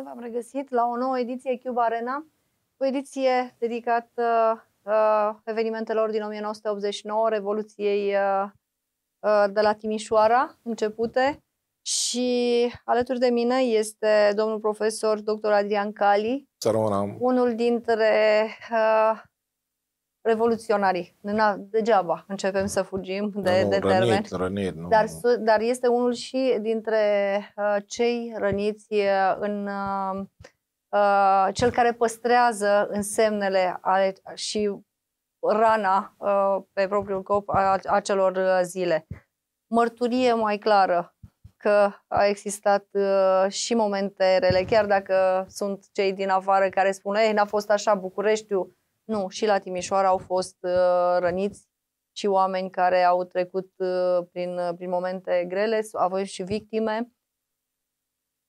bine v-am regăsit la o nouă ediție Cube Arena, o ediție dedicată uh, evenimentelor din 1989, Revoluției uh, uh, de la Timișoara, începute. Și alături de mine este domnul profesor dr. Adrian Cali, Sărona. unul dintre uh, revoluționarii. Degeaba începem să fugim de, nu, da, de rănit, termen. Rănit, nu. Dar, dar este unul și dintre uh, cei răniți uh, în uh, uh, cel care păstrează însemnele ale, și rana uh, pe propriul cop a acelor uh, zile. Mărturie mai clară că a existat uh, și momente rele, chiar dacă sunt cei din afară care spun, ei, n-a fost așa, Bucureștiul nu, și la Timișoara au fost uh, răniți și oameni care au trecut uh, prin, uh, prin momente grele, avem și victime.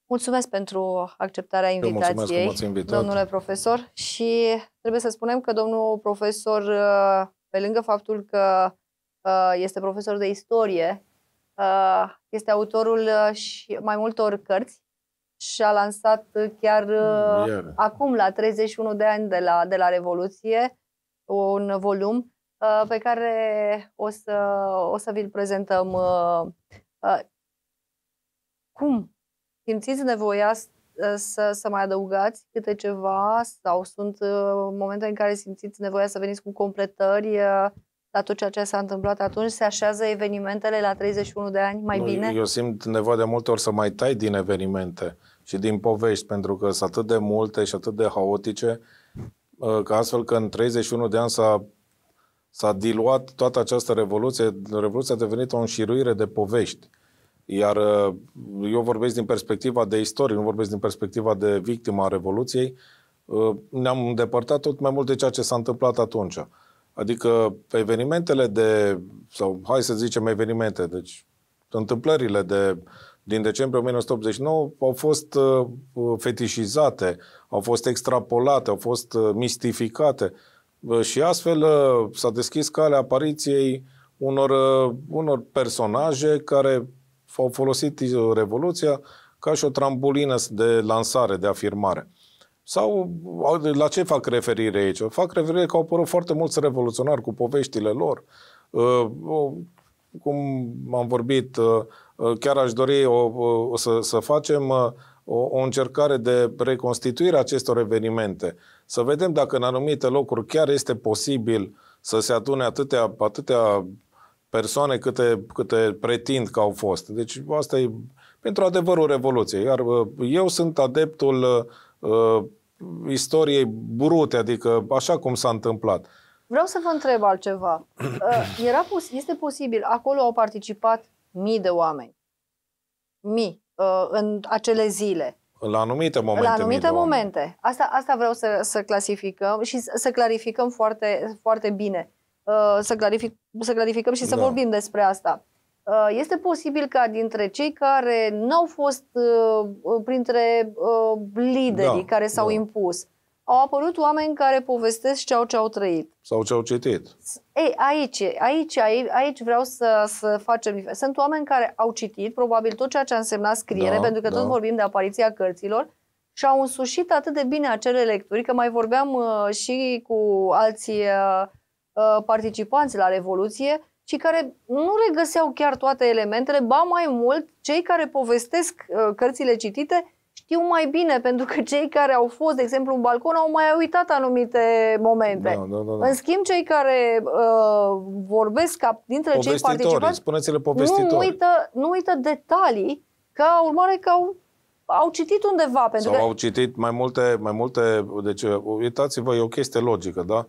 Mulțumesc pentru acceptarea invitației, domnule profesor. Și trebuie să spunem că domnul profesor, uh, pe lângă faptul că uh, este profesor de istorie, este autorul și mai multor cărți și a lansat uh, chiar uh, mm, Iară. acum, la 31 de ani de la, de la Revoluție, un volum uh, pe care o să, o să vi-l prezentăm. Cum simțiți nevoia să, să mai adăugați câte ceva sau sunt momente în care simțiți nevoia să veniți cu completări la tot ceea ce s-a întâmplat atunci? Se așează evenimentele la 31 de ani mai nu, bine? Eu simt nevoia de multe ori să mai tai din evenimente. Uh, și din povești, pentru că sunt atât de multe și atât de haotice, uh, că astfel că în 31 de ani s-a, s-a diluat toată această revoluție, revoluția a devenit o înșiruire de povești. Iar uh, eu vorbesc din perspectiva de istorie, nu vorbesc din perspectiva de victima a Revoluției, uh, ne-am îndepărtat tot mai mult de ceea ce s-a întâmplat atunci. Adică evenimentele de, sau hai să zicem evenimente, deci întâmplările de din decembrie 1989 au fost uh, uh, fetișizate, au fost extrapolate, au fost uh, mistificate și astfel s-a deschis calea apariției unor, unor personaje care au folosit Revoluția ca și o trambulină de lansare, de afirmare. Sau la ce fac referire aici? Fac referire că au apărut foarte mulți revoluționari cu poveștile lor. Cum am vorbit, Ă, chiar aș dori o, o, să, să facem ă, o, o încercare de reconstituire a acestor evenimente. Să vedem dacă în anumite locuri chiar este posibil să se adune atâtea, atâtea persoane câte, câte pretind că au fost. Deci asta e pentru adevărul Revoluției. Iar ă, eu sunt adeptul uh, istoriei brute, adică așa cum s-a întâmplat. Vreau să vă întreb altceva. Era, este posibil, acolo au participat mii de oameni. Mii. Uh, în acele zile. La anumite momente. La anumite momente. Asta, asta vreau să, să clasificăm și să clarificăm foarte, foarte bine. Uh, să, clarific, să clarificăm și să da. vorbim despre asta. Uh, este posibil ca dintre cei care n-au fost printre liderii da, care s-au da. impus, au apărut oameni care povestesc ce au ce au trăit. Sau ce au citit. Ei, aici, aici, aici vreau să, să facem diferență. Sunt oameni care au citit probabil tot ceea ce a însemnat scriere, da, pentru că da. tot vorbim de apariția cărților, și au însușit atât de bine acele lecturi, că mai vorbeam uh, și cu alții uh, uh participanți la Revoluție, și care nu regăseau chiar toate elementele, ba mai mult, cei care povestesc uh, cărțile citite știu mai bine, pentru că cei care au fost, de exemplu, în balcon, au mai uitat anumite momente. Da, da, da, da. În schimb, cei care uh, vorbesc ca dintre cei participanți, spuneți-le nu uită, nu uită detalii ca urmare că au au citit undeva. Pentru Sau că... au citit mai multe, mai multe, deci uh, uitați-vă, e o chestie logică, da?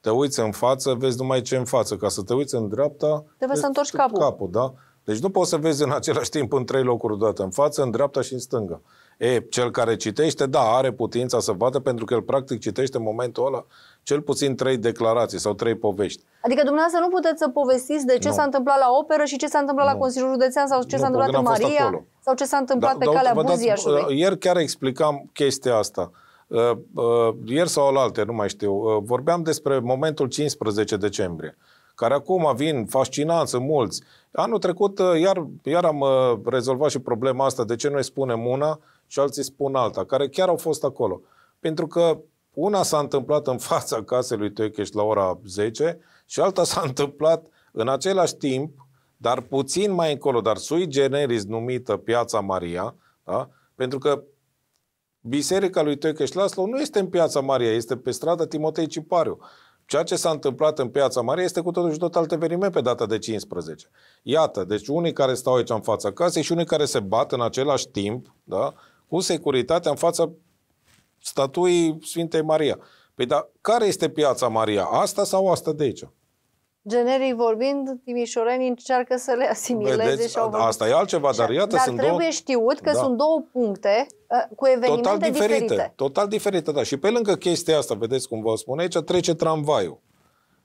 Te uiți în față, vezi numai ce în față. Ca să te uiți în dreapta, trebuie să întorci capul. capul da? Deci nu poți să vezi în același timp în trei locuri odată, în față, în dreapta și în stânga. E, cel care citește, da, are putința să vadă pentru că el practic citește în momentul ăla cel puțin trei declarații sau trei povești. Adică dumneavoastră nu puteți să povestiți de ce nu. s-a întâmplat la operă și ce s-a întâmplat nu. la Consiliul Județean sau ce s-a întâmplat în Maria acolo. sau ce s-a da, întâmplat da, pe da, calea Buziașului. Uh, ieri chiar explicam chestia asta. Uh, uh, ieri sau la alte, nu mai știu, uh, vorbeam despre momentul 15 decembrie, care acum vin fascinanță mulți. Anul trecut uh, iar, iar am uh, rezolvat și problema asta, de ce noi spunem una și alții spun alta, care chiar au fost acolo. Pentru că una s-a întâmplat în fața casei lui Toecheș la ora 10 și alta s-a întâmplat în același timp, dar puțin mai încolo, dar sui generis numită Piața Maria, da? pentru că biserica lui Toecheș Laslo nu este în Piața Maria, este pe strada Timotei Cipariu. Ceea ce s-a întâmplat în Piața Mare este cu totul și tot alt eveniment pe data de 15. Iată, deci unii care stau aici în fața casei și unii care se bat în același timp, da? cu securitatea în fața statuii Sfintei Maria. Păi dar care este piața Maria? Asta sau asta de aici? Generic vorbind, timișorenii încearcă să le asimileze Vedeți, și au Asta e altceva, dar iată dar sunt trebuie două... știut că da. sunt două puncte ă, cu evenimente total diferite, diferite. Total diferite, da. Și pe lângă chestia asta, vedeți cum vă spun aici, trece tramvaiul.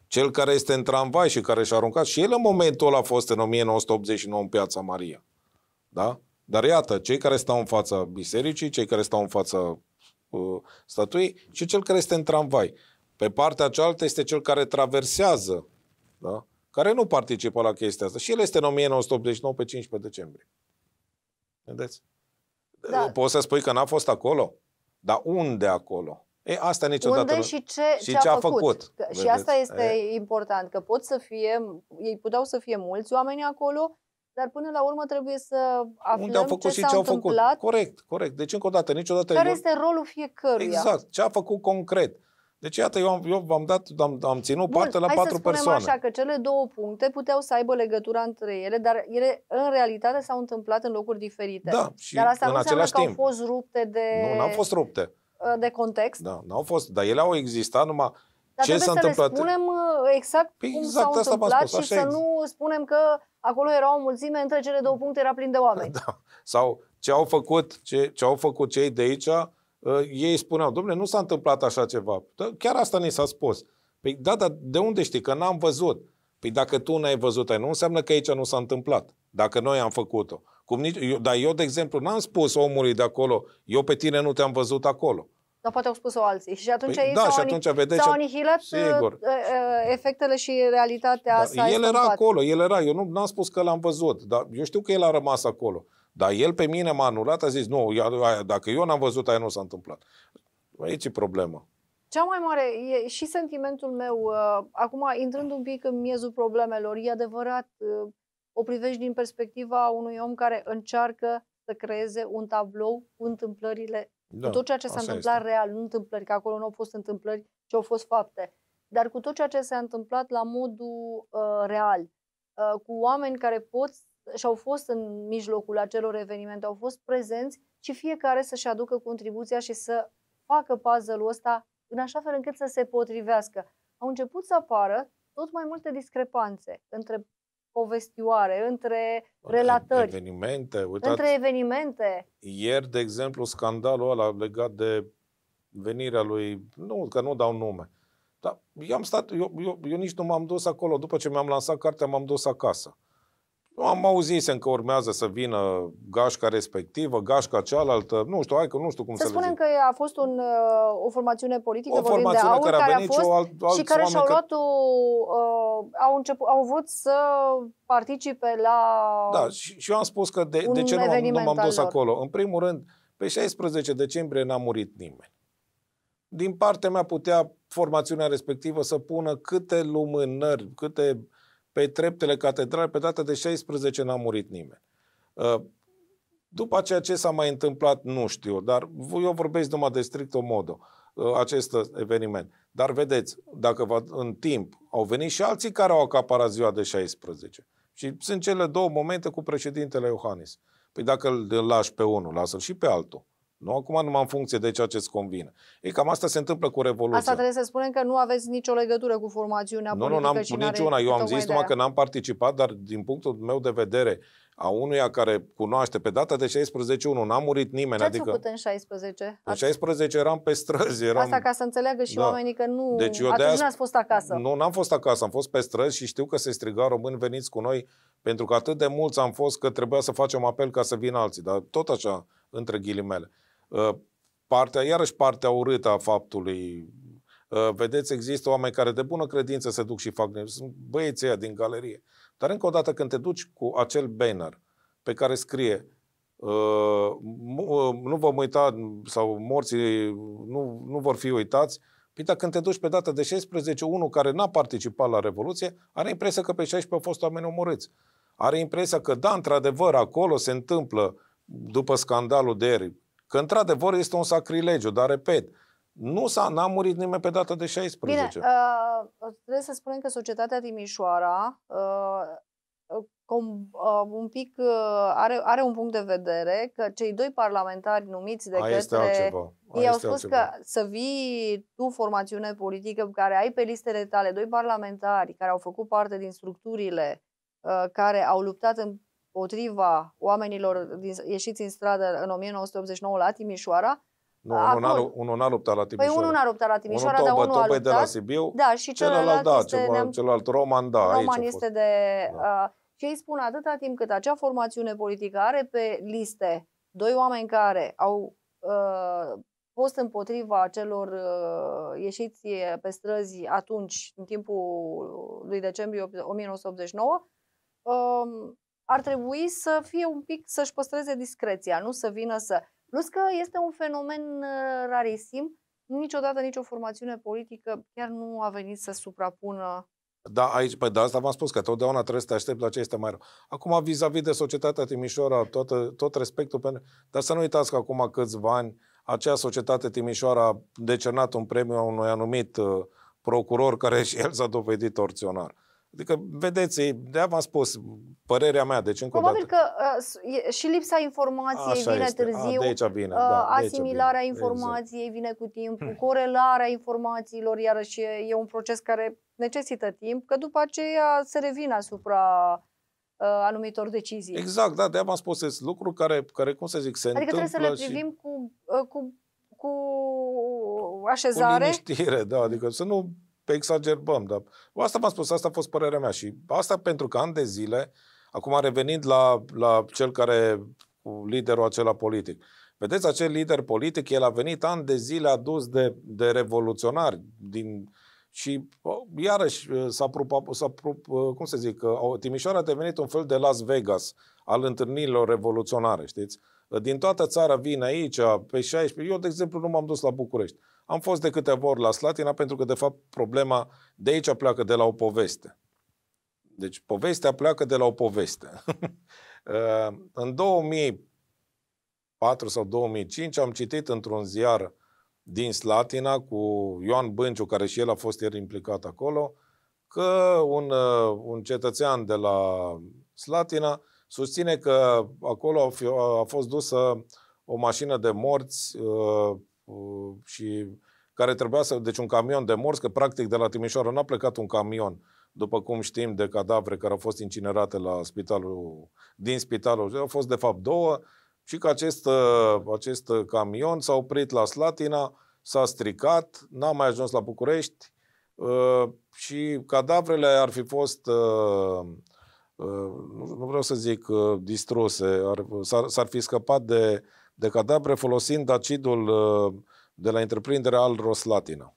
Cel care este în tramvai și care și-a aruncat, și el în momentul ăla a fost în 1989 în Piața Maria. Da? Dar iată, cei care stau în fața bisericii, cei care stau în fața uh, statuii și cel care este în tramvai. Pe partea cealaltă este cel care traversează, da? care nu participă la chestia asta. Și el este în 1989 pe 15 decembrie. Vedeți? Da. Poți să spui că n-a fost acolo? Dar unde acolo? E, asta niciodată Unde și ce, și ce, ce a făcut. făcut. Că, și asta este e. important, că pot să fie, ei puteau să fie mulți oameni acolo, dar până la urmă trebuie să aflăm Unde au făcut ce și ce au făcut. Corect, corect. Deci, încă o dată, niciodată... Care este rolul fiecăruia? Exact. Ce a făcut concret? Deci, iată, eu, am, eu v-am dat, am, am ținut Bun, parte la patru hai patru să persoane. așa că cele două puncte puteau să aibă legătura între ele, dar ele în realitate s-au întâmplat în locuri diferite. Da, și dar asta în nu același că timp. au fost rupte de... Nu, n-au fost rupte. Ă, de context. Da, n-au fost, dar ele au existat numai... Dar ce s-a să întâmplat? le spunem ă, exact păi, cum exact s-au întâmplat spus, și să nu spunem că acolo era o mulțime, între cele două puncte era plin de oameni. Da. Sau ce au făcut, ce, ce au făcut cei de aici, uh, ei spuneau, domnule, nu s-a întâmplat așa ceva. Da, chiar asta ne s-a spus. Păi da, dar de unde știi? Că n-am văzut. Păi dacă tu n-ai văzut, nu înseamnă că aici nu s-a întâmplat. Dacă noi am făcut-o. Cum nici, eu, dar eu, de exemplu, n-am spus omului de acolo, eu pe tine nu te-am văzut acolo. Dar poate au spus-o alții. Și atunci păi, ei da, s-au, și atunci vedeți, s-au anihilat sigur. Uh, uh, efectele și realitatea da, asta. El era acolo, el era. Eu nu am spus că l-am văzut, dar eu știu că el a rămas acolo. Dar el pe mine m-a anulat, a zis, nu, aia, dacă eu n-am văzut, aia nu s-a întâmplat. Aici e problema. Cea mai mare e și sentimentul meu, uh, acum intrând un pic în miezul problemelor, e adevărat, uh, o privești din perspectiva unui om care încearcă să creeze un tablou cu întâmplările da, cu tot ceea ce s-a întâmplat este. real, nu întâmplări, că acolo nu au fost întâmplări, ci au fost fapte. Dar cu tot ceea ce s-a întâmplat la modul uh, real, uh, cu oameni care pot și au fost în mijlocul acelor evenimente, au fost prezenți și fiecare să-și aducă contribuția și să facă puzzle-ul ăsta în așa fel încât să se potrivească. Au început să apară tot mai multe discrepanțe între povestioare, între relatări. Evenimente, uitați. Între evenimente. Ieri, de exemplu, scandalul ăla legat de venirea lui, nu, că nu dau nume, dar eu am stat, eu, eu, eu nici nu m-am dus acolo. După ce mi-am lansat cartea, m-am dus acasă. Nu am auzit să încă urmează să vină gașca respectivă, gașca cealaltă, nu știu, hai că nu știu cum să, să spunem le că a fost un, uh, o formațiune politică, o formațiune de aur, care, a, venit a fost și, alt, alt și care și-au că... luat, că... uh, au, început, au vrut să participe la Da, și, și eu am spus că de, de ce nu, nu m-am dus acolo. În primul rând, pe 16 decembrie n-a murit nimeni. Din partea mea putea formațiunea respectivă să pună câte lumânări, câte pe treptele catedrale, pe data de 16 n-a murit nimeni. Uh, după ceea ce s-a mai întâmplat, nu știu, dar eu vorbesc numai de stricto modo uh, acest eveniment. Dar vedeți, dacă va, în timp au venit și alții care au acaparat ziua de 16. Și sunt cele două momente cu președintele Iohannis. Păi dacă îl lași pe unul, lasă-l și pe altul. Nu, acum numai în funcție de ceea ce îți convine. E cam asta se întâmplă cu Revoluția. Asta trebuie să spunem că nu aveți nicio legătură cu formațiunea nu, politică. Nu, nu, am niciuna. Eu am zis numai că n-am participat, dar din punctul meu de vedere a unuia care cunoaște pe data de 16 nu n-a murit nimeni. Ce adică, făcut în 16? În 16 eram pe străzi. Eram... Asta ca să înțeleagă și da. oamenii că nu... Deci eu Atunci de n-ați fost acasă. Nu, n-am fost acasă, am fost pe străzi și știu că se striga români veniți cu noi pentru că atât de mulți am fost că trebuia să facem apel ca să vină alții, dar tot așa, între ghilimele. Uh, partea, iarăși partea urâtă a faptului uh, vedeți, există oameni care de bună credință se duc și fac sunt băieții ăia din galerie. Dar încă o dată când te duci cu acel banner pe care scrie uh, nu vom uita sau morții nu, nu vor fi uitați, Păi când te duci pe data de 16, unul care n-a participat la Revoluție, are impresia că pe 16 au fost oameni omorâți. Are impresia că, da, într-adevăr, acolo se întâmplă, după scandalul de ieri, Că într-adevăr este un sacrilegiu, dar repet, nu s-a, n-a murit nimeni pe data de 16. Bine, uh, trebuie să spunem că societatea Timișoara uh, com, uh, un pic uh, are, are un punct de vedere că cei doi parlamentari numiți de Aia către... Este altceva. A ei au spus altceva. că să vii tu, formațiune politică, care ai pe listele tale doi parlamentari care au făcut parte din structurile uh, care au luptat în, împotriva oamenilor din, ieșiți în stradă în 1989 la Timișoara, nu, unul n-a luptat la Timișoara. Păi unul n-a luptat la Timișoara, unul dar unul a luptat. de la Sibiu, da, și celălalt, celălalt da, este, ceva, celălalt Roman, da, Roman aici este de... Da. Uh, și ei spun atâta timp cât acea formațiune politică are pe liste doi oameni care au uh, fost împotriva celor uh, ieșiți pe străzi atunci, în timpul lui decembrie 1989, uh, ar trebui să fie un pic, să-și păstreze discreția, nu să vină să... Plus că este un fenomen uh, rarisim, niciodată nicio formațiune politică chiar nu a venit să suprapună da, aici, pe păi, de da, asta v-am spus că totdeauna trebuie să te aștepți la ce este mai rău. Acum, vis-a-vis de societatea Timișoara, tot tot respectul pentru... Dar să nu uitați că acum câțiva ani acea societate Timișoara a decernat un premiu a unui anumit uh, procuror care și el s-a dovedit torționar. Adică, vedeți, de v-am spus părerea mea, deci încă Probabil o dată. că uh, și lipsa informației Așa vine este. târziu, deci, A, de aici vine, uh, da, deci, asimilarea vine. Exact. informației exact. vine cu timpul, hmm. corelarea informațiilor, iarăși e, e un proces care necesită timp, că după aceea se revine asupra uh, anumitor decizii. Exact, da, de am spus, sunt lucruri care, care, cum să zic, se adică întâmplă Adică trebuie să le privim și... cu, uh, cu, cu așezare. Cu liniștire, da, adică să nu exagerbăm. Dar asta v-am spus, asta a fost părerea mea și asta pentru că ani de zile, acum revenind la, la cel care, liderul acela politic, Vedeți, acel lider politic, el a venit ani de zile adus de, de revoluționari din, și iarăși ă, s-a, prupa, s-a prup, ă, cum să zic, ă, Timișoara a devenit un fel de Las Vegas al întâlnirilor revoluționare, știți? Din toată țara vin aici, pe 16, eu, de exemplu, nu m-am dus la București. Am fost de câteva ori la Slatina pentru că, de fapt, problema de aici pleacă de la o poveste. Deci, povestea pleacă de la o poveste. Uh, în 2004 sau 2005 am citit într-un ziar din Slatina cu Ioan Bânciu, care și el a fost ieri implicat acolo, că un, uh, un cetățean de la Slatina susține că acolo a, fi, a fost dusă o mașină de morți uh, Uh, și care trebuia să... Deci un camion de morți, că practic de la Timișoara n-a plecat un camion, după cum știm, de cadavre care au fost incinerate la spitalul, din spitalul. Au fost de fapt două și că acest, uh, acest camion s-a oprit la Slatina, s-a stricat, n-a mai ajuns la București uh, și cadavrele ar fi fost nu vreau să zic distruse, ar, s-ar, s-ar fi scăpat de de cadavre folosind acidul uh, de la întreprinderea al Roslatina.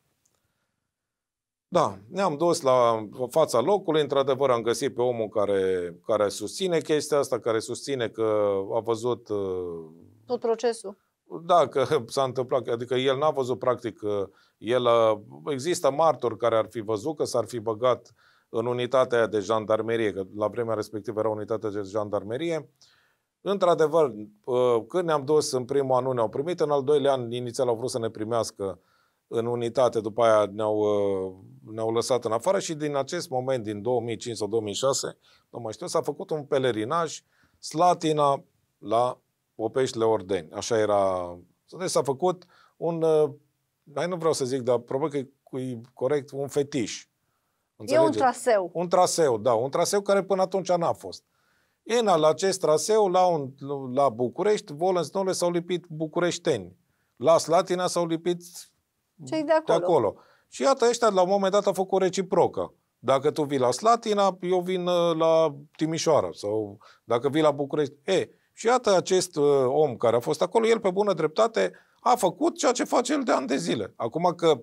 Da, ne-am dus la fața locului, într-adevăr am găsit pe omul care, care susține chestia asta, care susține că a văzut... Uh, Tot procesul. Da, că s-a întâmplat, adică el n-a văzut practic, el, există martori care ar fi văzut că s-ar fi băgat în unitatea de jandarmerie, că la vremea respectivă era unitatea de jandarmerie, uh, Într-adevăr, când ne-am dus în primul an nu ne-au primit, în al doilea an inițial au vrut să ne primească în unitate, după aia ne-au, uh, ne-au lăsat în afară și din acest moment, din 2005 sau 2006, nu mai știu, s-a făcut un pelerinaj Slatina la Popeștile Ordeni. Așa era. Deci s-a făcut un, mai uh, nu vreau să zic, dar probabil că e corect, un fetiș. Înțelege? E un traseu. Un traseu, da, un traseu care până atunci n-a fost al acest traseu, la, un, la București, Volens s-au lipit bucureșteni. La Slatina s-au lipit Cei de acolo. de acolo. Și iată, ăștia la un moment dat au făcut reciprocă. Dacă tu vii la Slatina, eu vin uh, la Timișoara. Sau dacă vii la București. E, și iată acest uh, om care a fost acolo, el pe bună dreptate a făcut ceea ce face el de ani de zile. Acum că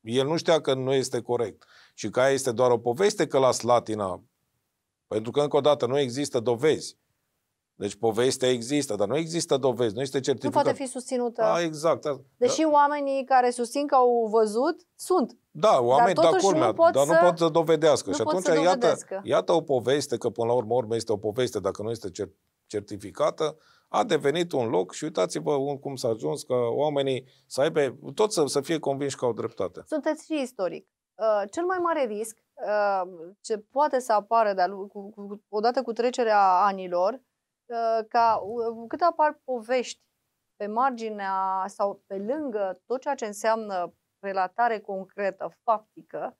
el nu știa că nu este corect și că aia este doar o poveste că la Slatina pentru că, încă o dată, nu există dovezi. Deci povestea există, dar nu există dovezi, nu este certificat. Nu poate fi susținută. A, exact. Deși da. oamenii care susțin că au văzut, sunt. Da, oamenii, dar da, totuși da, nu pot dar să... nu pot să dovedească. Nu și atunci, să dovedească. iată, iată o poveste, că până la urmă, urmă este o poveste, dacă nu este cer- certificată, a devenit un loc și uitați-vă cum s-a ajuns că oamenii să aibă, tot să, să fie convinși că au dreptate. Sunteți și istoric. Uh, cel mai mare risc Um, ce poate să apară de-a, cu, cu, odată cu trecerea anilor, uh, ca uh, cât apar povești pe marginea sau pe lângă tot ceea ce înseamnă relatare concretă, faptică,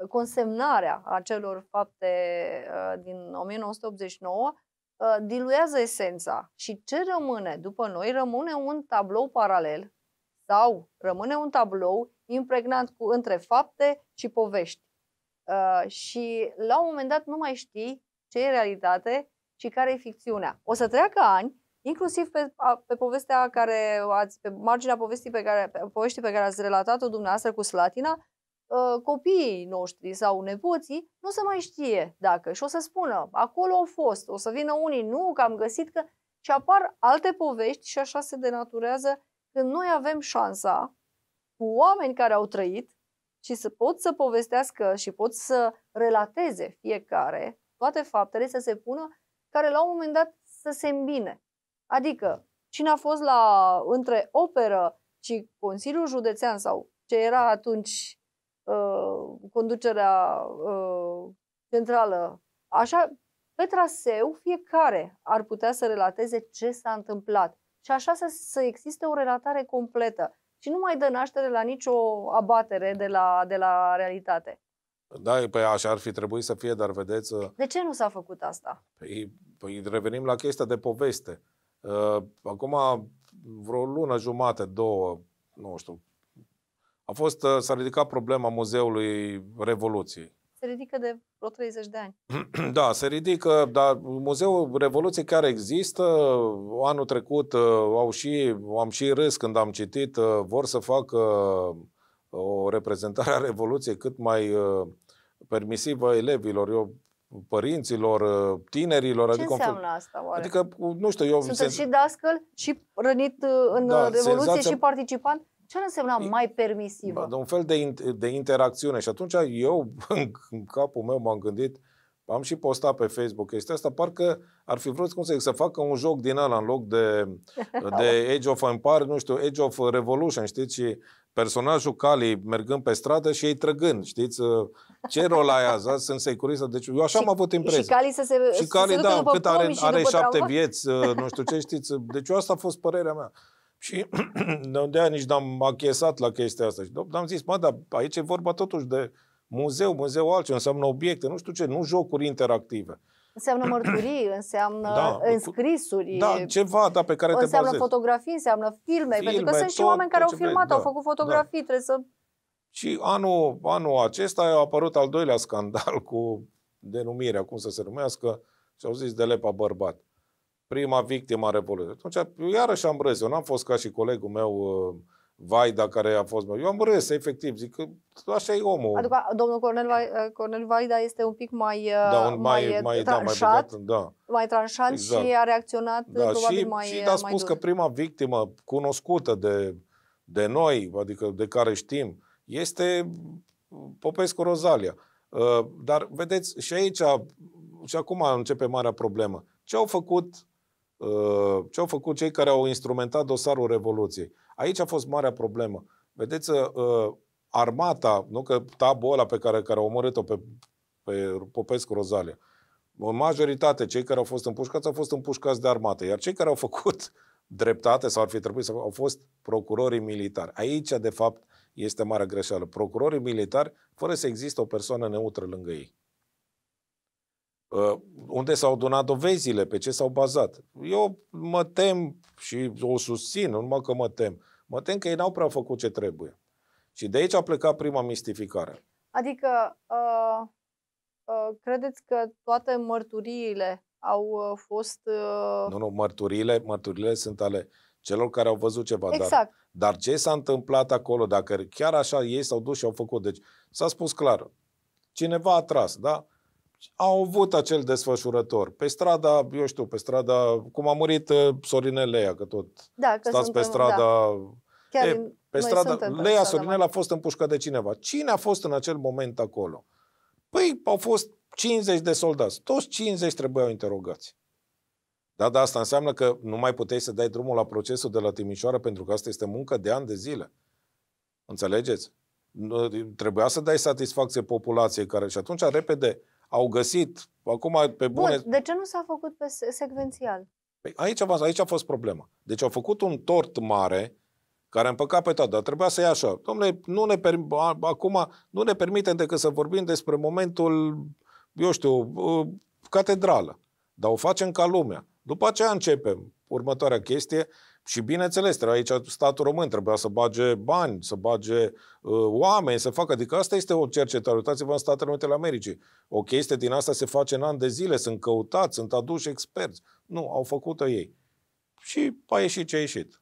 uh, consemnarea acelor fapte din 1989 diluează esența și ce rămâne după noi rămâne un tablou paralel sau rămâne un tablou impregnat cu între fapte și povești. Uh, și la un moment dat nu mai știi ce e realitate și care e ficțiunea. O să treacă ani, inclusiv pe, pe povestea care ați, pe marginea povestii pe care, pe, poveștii pe care ați relatat-o dumneavoastră cu Slatina, uh, copiii noștri sau nepoții nu se mai știe dacă și o să spună acolo au fost, o să vină unii nu, că am găsit că și apar alte povești și așa se denaturează când noi avem șansa cu oameni care au trăit și să pot să povestească și pot să relateze fiecare toate faptele să se pună care la un moment dat să se îmbine. Adică cine a fost la între operă și Consiliul Județean sau ce era atunci uh, conducerea uh, centrală, așa pe traseu fiecare ar putea să relateze ce s-a întâmplat. Și așa să, să existe o relatare completă și nu mai dă naștere la nicio abatere de la, de la realitate. Da, păi așa ar fi trebuit să fie, dar vedeți... Uh, de ce nu s-a făcut asta? Păi, păi revenim la chestia de poveste. Uh, acum vreo lună jumate, două, nu știu, a fost, uh, s-a ridicat problema Muzeului Revoluției se ridică de vreo 30 de ani. Da, se ridică, dar Muzeul Revoluției care există, anul trecut uh, au și, am și râs când am citit, uh, vor să facă uh, o reprezentare a Revoluției cât mai permisivă elevilor. Eu părinților, tinerilor. Ce adică înseamnă asta oare? Adică, nu știu, eu... Sunt sen... și dascăl, și rănit în da, Revoluție, senzația... și participant? Ce ar însemna e, mai permisivă? De da, un fel de, de interacțiune. Și atunci eu, în, în capul meu, m-am gândit, am și postat pe Facebook chestia asta, parcă ar fi vrut, cum să zic, să facă un joc din ăla în loc de, de Age of Empire, nu știu, Age of Revolution, știți? Și personajul Cali mergând pe stradă și ei trăgând, știți? Ă, ce rol ai azi? Sunt securistă. Deci eu așa și, am avut impresia. Și Cali să se Și Cali, se da, cât are, are șapte trauma? vieți, ă, nu știu ce, știți? Deci asta a fost părerea mea. Și de aia nici n-am achiesat la chestia asta. Și am zis, mă, dar aici e vorba totuși de muzeu, muzeu altceva, înseamnă obiecte, nu știu ce, nu jocuri interactive. Înseamnă mărturii, înseamnă da, înscrisuri. Da, ceva, da, pe care te Înseamnă fotografii, înseamnă filme, filme pentru că sunt și oameni care au filmat, da, au făcut da. fotografii, da. trebuie să... Și anul, anul acesta a apărut al doilea scandal cu denumirea, cum să se numească, și au zis de lepa bărbat prima victimă a Revoluției. Atunci, iarăși am râs. Eu n-am fost ca și colegul meu uh, Vaida, care a fost Eu am râs, efectiv. Zic că așa e omul. Adică domnul Cornel, Cornel Vaida este un pic mai, uh, da, un mai, mai, mai tranșat, da, mai, bugat, da. mai tranșant exact. și a reacționat da, probabil și, mai Și uh, a spus dur. că prima victimă cunoscută de, de noi, adică de care știm, este Popescu Rozalia. Dar, vedeți, și aici, și acum începe marea problemă. Ce au făcut Uh, ce au făcut cei care au instrumentat dosarul Revoluției. Aici a fost marea problemă. Vedeți, uh, armata, nu că tabul ăla pe care, care a omorât-o pe, pe Popescu Rozalia, în majoritate, cei care au fost împușcați au fost împușcați de armată, iar cei care au făcut dreptate sau ar fi trebuit să au fost procurorii militari. Aici, de fapt, este marea greșeală. Procurorii militari, fără să existe o persoană neutră lângă ei. Uh, unde s-au donat dovezile, pe ce s-au bazat. Eu mă tem și o susțin, nu numai că mă tem, mă tem că ei n-au prea făcut ce trebuie. Și de aici a plecat prima mistificare. Adică, uh, uh, credeți că toate mărturiile au uh, fost... Uh... Nu, nu, mărturiile, mărturiile sunt ale celor care au văzut ceva. Exact. Dar, dar ce s-a întâmplat acolo, dacă chiar așa ei s-au dus și au făcut. Deci s-a spus clar, cineva a tras, da? au avut acel desfășurător. Pe strada, eu știu, pe strada, cum a murit uh, Sorinel Leia, că tot da, că stați da. suntem, pe strada... Da. Chiar e, pe strada, Leia Sorinel a fost împușcat de cineva. Cine a fost în acel moment acolo? Păi au fost 50 de soldați. Toți 50 trebuiau interogați. Da, da, asta înseamnă că nu mai puteai să dai drumul la procesul de la Timișoara pentru că asta este muncă de ani de zile. Înțelegeți? Trebuia să dai satisfacție populației care și atunci repede au găsit, acum pe bune... Bun, de ce nu s-a făcut pe secvențial? Păi aici, aici a fost problema. Deci au făcut un tort mare care a împăcat pe toată, dar trebuia să ia așa. Domnule, nu ne per... acum nu ne permitem decât să vorbim despre momentul, eu știu, ă, catedrală. Dar o facem ca lumea. După aceea începem următoarea chestie și bineînțeles, trebuie aici statul român, trebuia să bage bani, să bage uh, oameni, să facă. Adică asta este o cercetare. Uitați-vă în Statele Unite ale Americii. O chestie din asta se face în ani de zile, sunt căutați, sunt aduși experți. Nu, au făcut-o ei. Și a ieșit ce a ieșit.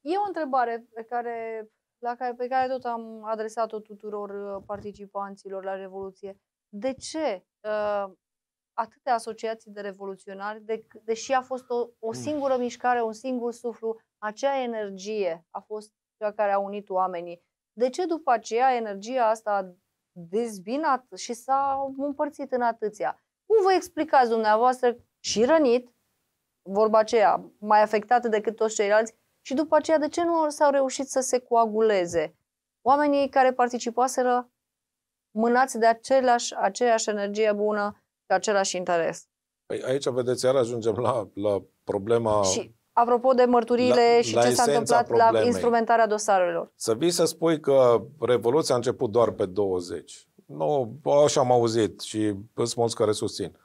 E o întrebare pe care, la care, pe care tot am adresat-o tuturor uh, participanților la Revoluție. De ce uh, atâtea asociații de revoluționari, de, deși a fost o, o singură mișcare, un singur suflu, acea energie a fost cea care a unit oamenii. De ce după aceea energia asta a dezbinat și s-a împărțit în atâția? Cum vă explicați dumneavoastră și rănit, vorba aceea, mai afectată decât toți ceilalți, și după aceea de ce nu s-au reușit să se coaguleze? Oamenii care participaseră mânați de aceleași, aceeași energie bună, pe același interes. Păi aici, vedeți, iar ajungem la, la problema... Și apropo de mărturile la, și la ce s-a întâmplat problemei. la instrumentarea dosarelor. Să vii să spui că Revoluția a început doar pe 20. Nu, așa am auzit și sunt mulți care susțin.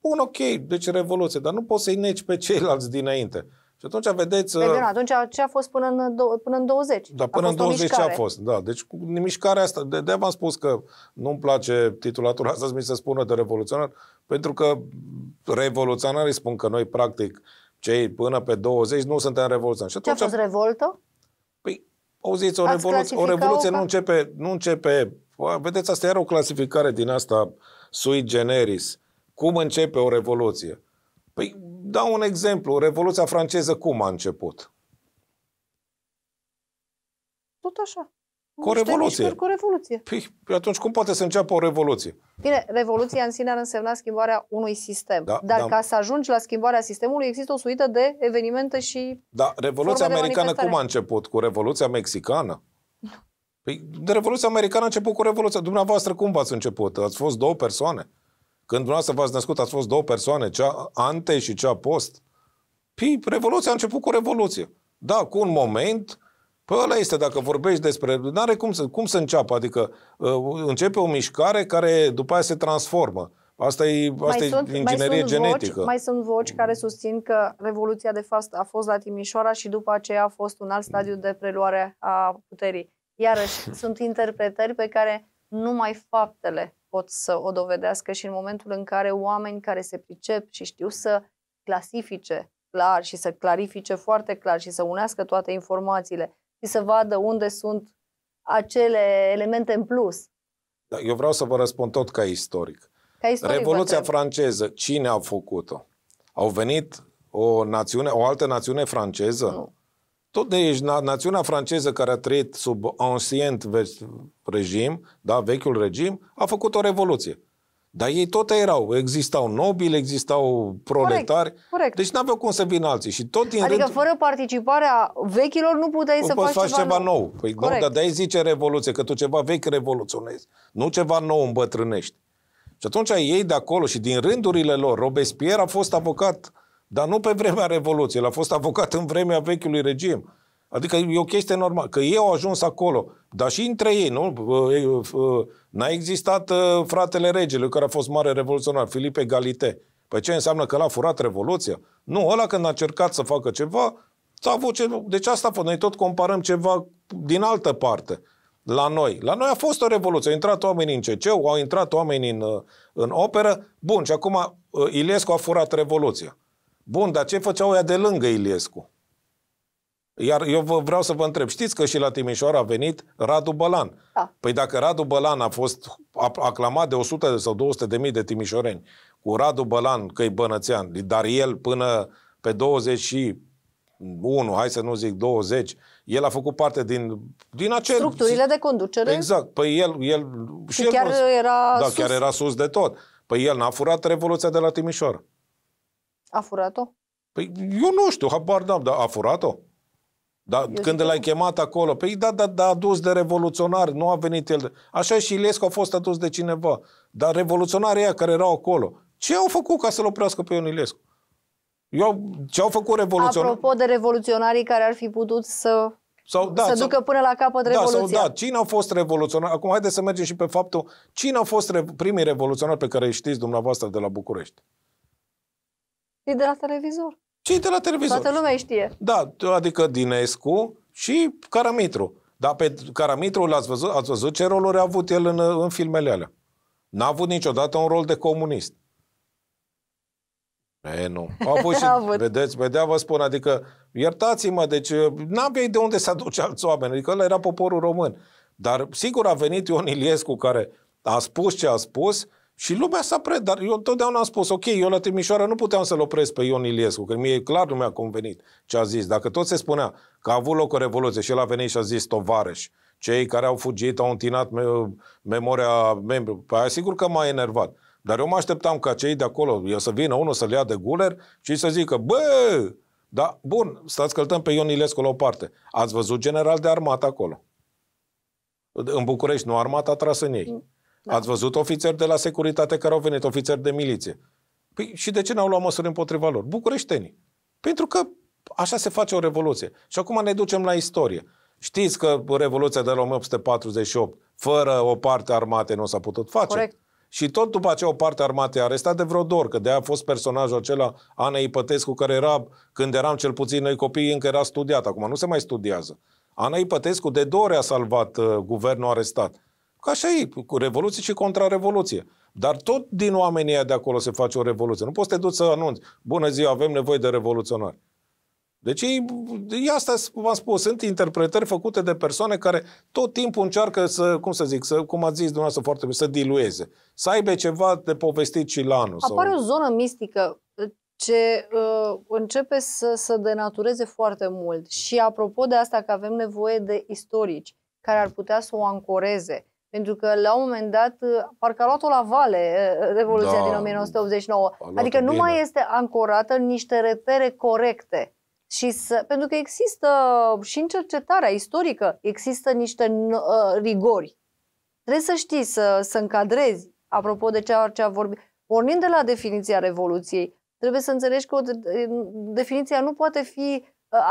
Bun, ok, deci Revoluție, dar nu poți să-i neci pe ceilalți dinainte. Și atunci vedeți... Pe păi bine, ă, atunci ce a fost până în, până în 20? Da, până în 20 ce a fost, da. Deci cu mișcarea asta, de, de am spus că nu-mi place titulatura asta, mi se spună de revoluționar, pentru că revoluționarii spun că noi, practic, cei până pe 20 nu suntem revoluționari. Și atunci, ce a fost revoltă? Păi, auziți, o, revolu- o revoluție nu începe, nu începe... Vedeți, asta era o clasificare din asta sui generis. Cum începe o revoluție? dau un exemplu. Revoluția franceză cum a început? Tot așa. Cu o revoluție. Cu o revoluție. Păi, atunci cum poate să înceapă o revoluție? Bine, revoluția în sine ar însemna schimbarea unui sistem. Da, dar da. ca să ajungi la schimbarea sistemului există o suită de evenimente și Da, revoluția americană cum a început? Cu revoluția mexicană? Păi, de revoluția americană a început cu revoluția. Dumneavoastră cum v-ați început? Ați fost două persoane? Când dumneavoastră v-ați născut, ați fost două persoane, cea ante și cea post. Pi revoluția a început cu revoluție. Da, cu un moment, Păi ăla este, dacă vorbești despre... N-are cum să, cum să înceapă, adică uh, începe o mișcare care după aia se transformă. Asta e, asta mai e sunt, inginerie mai genetică. Voci, mai sunt voci care susțin că Revoluția de fapt a fost la Timișoara și după aceea a fost un alt stadiu de preluare a puterii. Iarăși, sunt interpretări pe care numai faptele pot să o dovedească și în momentul în care oameni care se pricep și știu să clasifice clar și să clarifice foarte clar și să unească toate informațiile și să vadă unde sunt acele elemente în plus. Da, eu vreau să vă răspund tot ca istoric. Ca istoric Revoluția franceză, cine a făcut-o? Au venit o națiune, o altă națiune franceză? Nu tot de aici, na- națiunea franceză care a trăit sub ancient regim, da, vechiul regim, a făcut o revoluție. Dar ei tot erau. Existau nobili, existau proletari. Corect, corect. Deci n-aveau cum să vină alții. Și tot din adică rând... fără participarea vechilor nu puteai nu păi să faci, faci ceva, nou. nou. Păi corect. nu, dar de zice revoluție, că tu ceva vechi revoluționezi. Nu ceva nou îmbătrânești. Și atunci ei de acolo și din rândurile lor, Robespierre a fost avocat uh, dar nu pe vremea Revoluției, el a fost avocat în vremea vechiului regim. Adică e o chestie normală, că ei au ajuns acolo, dar și între ei, nu? Uh, uh, n-a existat uh, fratele regelui, care a fost mare revoluționar, Filipe Galite. Păi ce înseamnă că l-a furat Revoluția? Nu, ăla când a încercat să facă ceva, s-a avut ce... Deci asta a fost. Noi tot comparăm ceva din altă parte la noi. La noi a fost o revoluție. Au intrat oamenii în cc au intrat oamenii în, în operă. Bun, și acum Ilescu a furat revoluția. Bun, dar ce făceau ea de lângă Iliescu? Iar eu vă vreau să vă întreb, știți că și la Timișoara a venit Radu Bălan. Da. Păi dacă Radu Bălan a fost aclamat de 100 sau 200 de mii de timișoreni, cu Radu Bălan că e bănățean, dar el până pe 21, hai să nu zic 20, el a făcut parte din, din acel... Structurile de conducere. Exact. Păi el... el și, și chiar, el, era da, sus. chiar era sus de tot. Păi el n-a furat Revoluția de la Timișoara. A furat-o? Păi eu nu știu, habar n-am, dar a furat-o? Da, când l-ai chemat acolo, păi da, da, da, adus de revoluționar, nu a venit el. Așa și Ilescu a fost adus de cineva. Dar revoluționarii care erau acolo, ce au făcut ca să-l oprească pe Ion Ilescu? Eu, ce au făcut revoluționarii? Apropo de revoluționarii care ar fi putut să sau, da, să ducă până la capăt revoluția. Da, sau, da, cine au fost revoluționari? Acum haideți să mergem și pe faptul cine au fost re- primii revoluționari pe care îi știți dumneavoastră de la București. E de la televizor. Cei de la televizor. Toată lumea știe. Da, adică Dinescu și Caramitru. Dar pe Caramitru l-ați văzut, ați văzut ce roluri a avut el în, în filmele alea. N-a avut niciodată un rol de comunist. E, nu. A avut și, avut. vedeți, vedea, vă spun, adică, iertați-mă, deci n-aveai am de unde să aduce alți oameni, adică ăla era poporul român. Dar sigur a venit Ion Iliescu care a spus ce a spus, și lumea s-a pre... Dar eu întotdeauna am spus, ok, eu la Timișoara nu puteam să-l opresc pe Ion Iliescu, că mie clar nu mi-a convenit ce a zis. Dacă tot se spunea că a avut loc o revoluție și el a venit și a zis tovarăș, cei care au fugit au întinat me- memoria membrilor, păi sigur că m-a enervat. Dar eu mă așteptam ca cei de acolo, eu să vină unul să le ia de guler și să zică, bă, da, bun, stați căltăm pe Ion Ilescu la o parte. Ați văzut general de armată acolo. În București, nu armata a tras în ei. Da. Ați văzut ofițeri de la securitate care au venit, ofițeri de miliție. Păi și de ce n-au luat măsuri împotriva lor? Bucureștenii. Pentru că așa se face o revoluție. Și acum ne ducem la istorie. Știți că Revoluția de la 1848, fără o parte armate, nu s-a putut face. Corect. Și tot după aceea o parte armată a arestat de vreo dor, că de-aia a fost personajul acela, Ana Ipătescu, care era, când eram cel puțin noi copii, încă era studiat, acum nu se mai studiază. Ana Ipătescu de două ori a salvat uh, guvernul arestat. Ca așa e, cu revoluție și contrarevoluție. Dar tot din oamenii de acolo se face o revoluție. Nu poți să te duci să anunți, bună ziua, avem nevoie de revoluționari. Deci ei, asta v-am spus, sunt interpretări făcute de persoane care tot timpul încearcă să, cum să zic, să, cum ați zis dumneavoastră foarte bine, să dilueze, să aibă ceva de povestit și la anul. Apare sau... o zonă mistică uh, ce uh, începe să, se denatureze foarte mult. Și apropo de asta că avem nevoie de istorici care ar putea să o ancoreze, pentru că la un moment dat uh, parcă a luat-o la vale uh, uh, Revoluția da, din 1989. Adică nu bine. mai este ancorată în niște repere corecte. Și să, pentru că există și în cercetarea istorică, există niște uh, rigori. Trebuie să știi să, să încadrezi, apropo de ceea ce a vorbit. Pornind de la definiția Revoluției, trebuie să înțelegi că o, definiția nu poate fi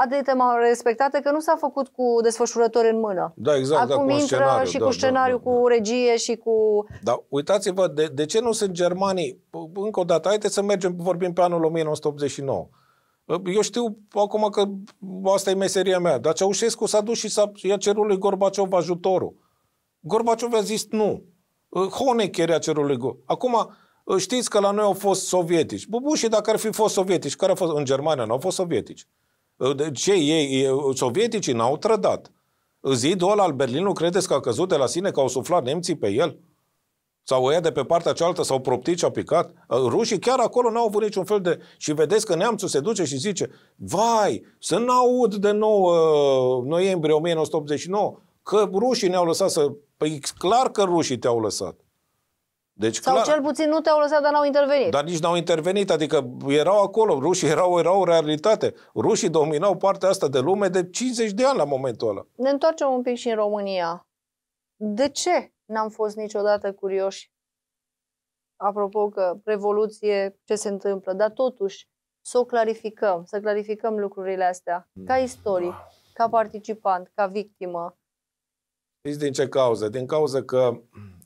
atletele mai respectate că nu s-a făcut cu desfășurători în mână. Da, exact. Da, acum da, intră cu și da, cu da, scenariu, da, da, cu regie și cu... Da, uitați-vă, de, de ce nu sunt germanii? Încă o dată, haideți să mergem, vorbim pe anul 1989. Eu știu acum că asta e meseria mea, dar Ceaușescu s-a dus și s-a, i-a cerut lui Gorbaciov ajutorul. Gorbaciov a zis nu. Honecker i-a cerut lui Gorbaciov. Acum, știți că la noi au fost sovietici. Bubușii, dacă ar fi fost sovietici, care au fost în Germania, nu au fost sovietici. Ce ei, sovieticii n-au trădat. Zidul ăla al Berlinului credeți că a căzut de la sine, că au suflat nemții pe el? Sau ăia de pe partea cealaltă s-au proptit și a picat? Uh, rușii chiar acolo n-au avut niciun fel de... Și vedeți că neamțul se duce și zice Vai, să n-aud de nou uh, noiembrie 1989 că rușii ne-au lăsat să... Păi clar că rușii te-au lăsat. Deci, Sau clar, cel puțin nu te-au lăsat, dar n-au intervenit. Dar nici n-au intervenit, adică erau acolo, rușii erau, erau realitate. Rușii dominau partea asta de lume de 50 de ani la momentul ăla. Ne întoarcem un pic și în România. De ce n-am fost niciodată curioși? Apropo că revoluție, ce se întâmplă, dar totuși să o clarificăm, să clarificăm lucrurile astea, ca istoric, ca participant, ca victimă, Știți din ce cauză? Din cauză că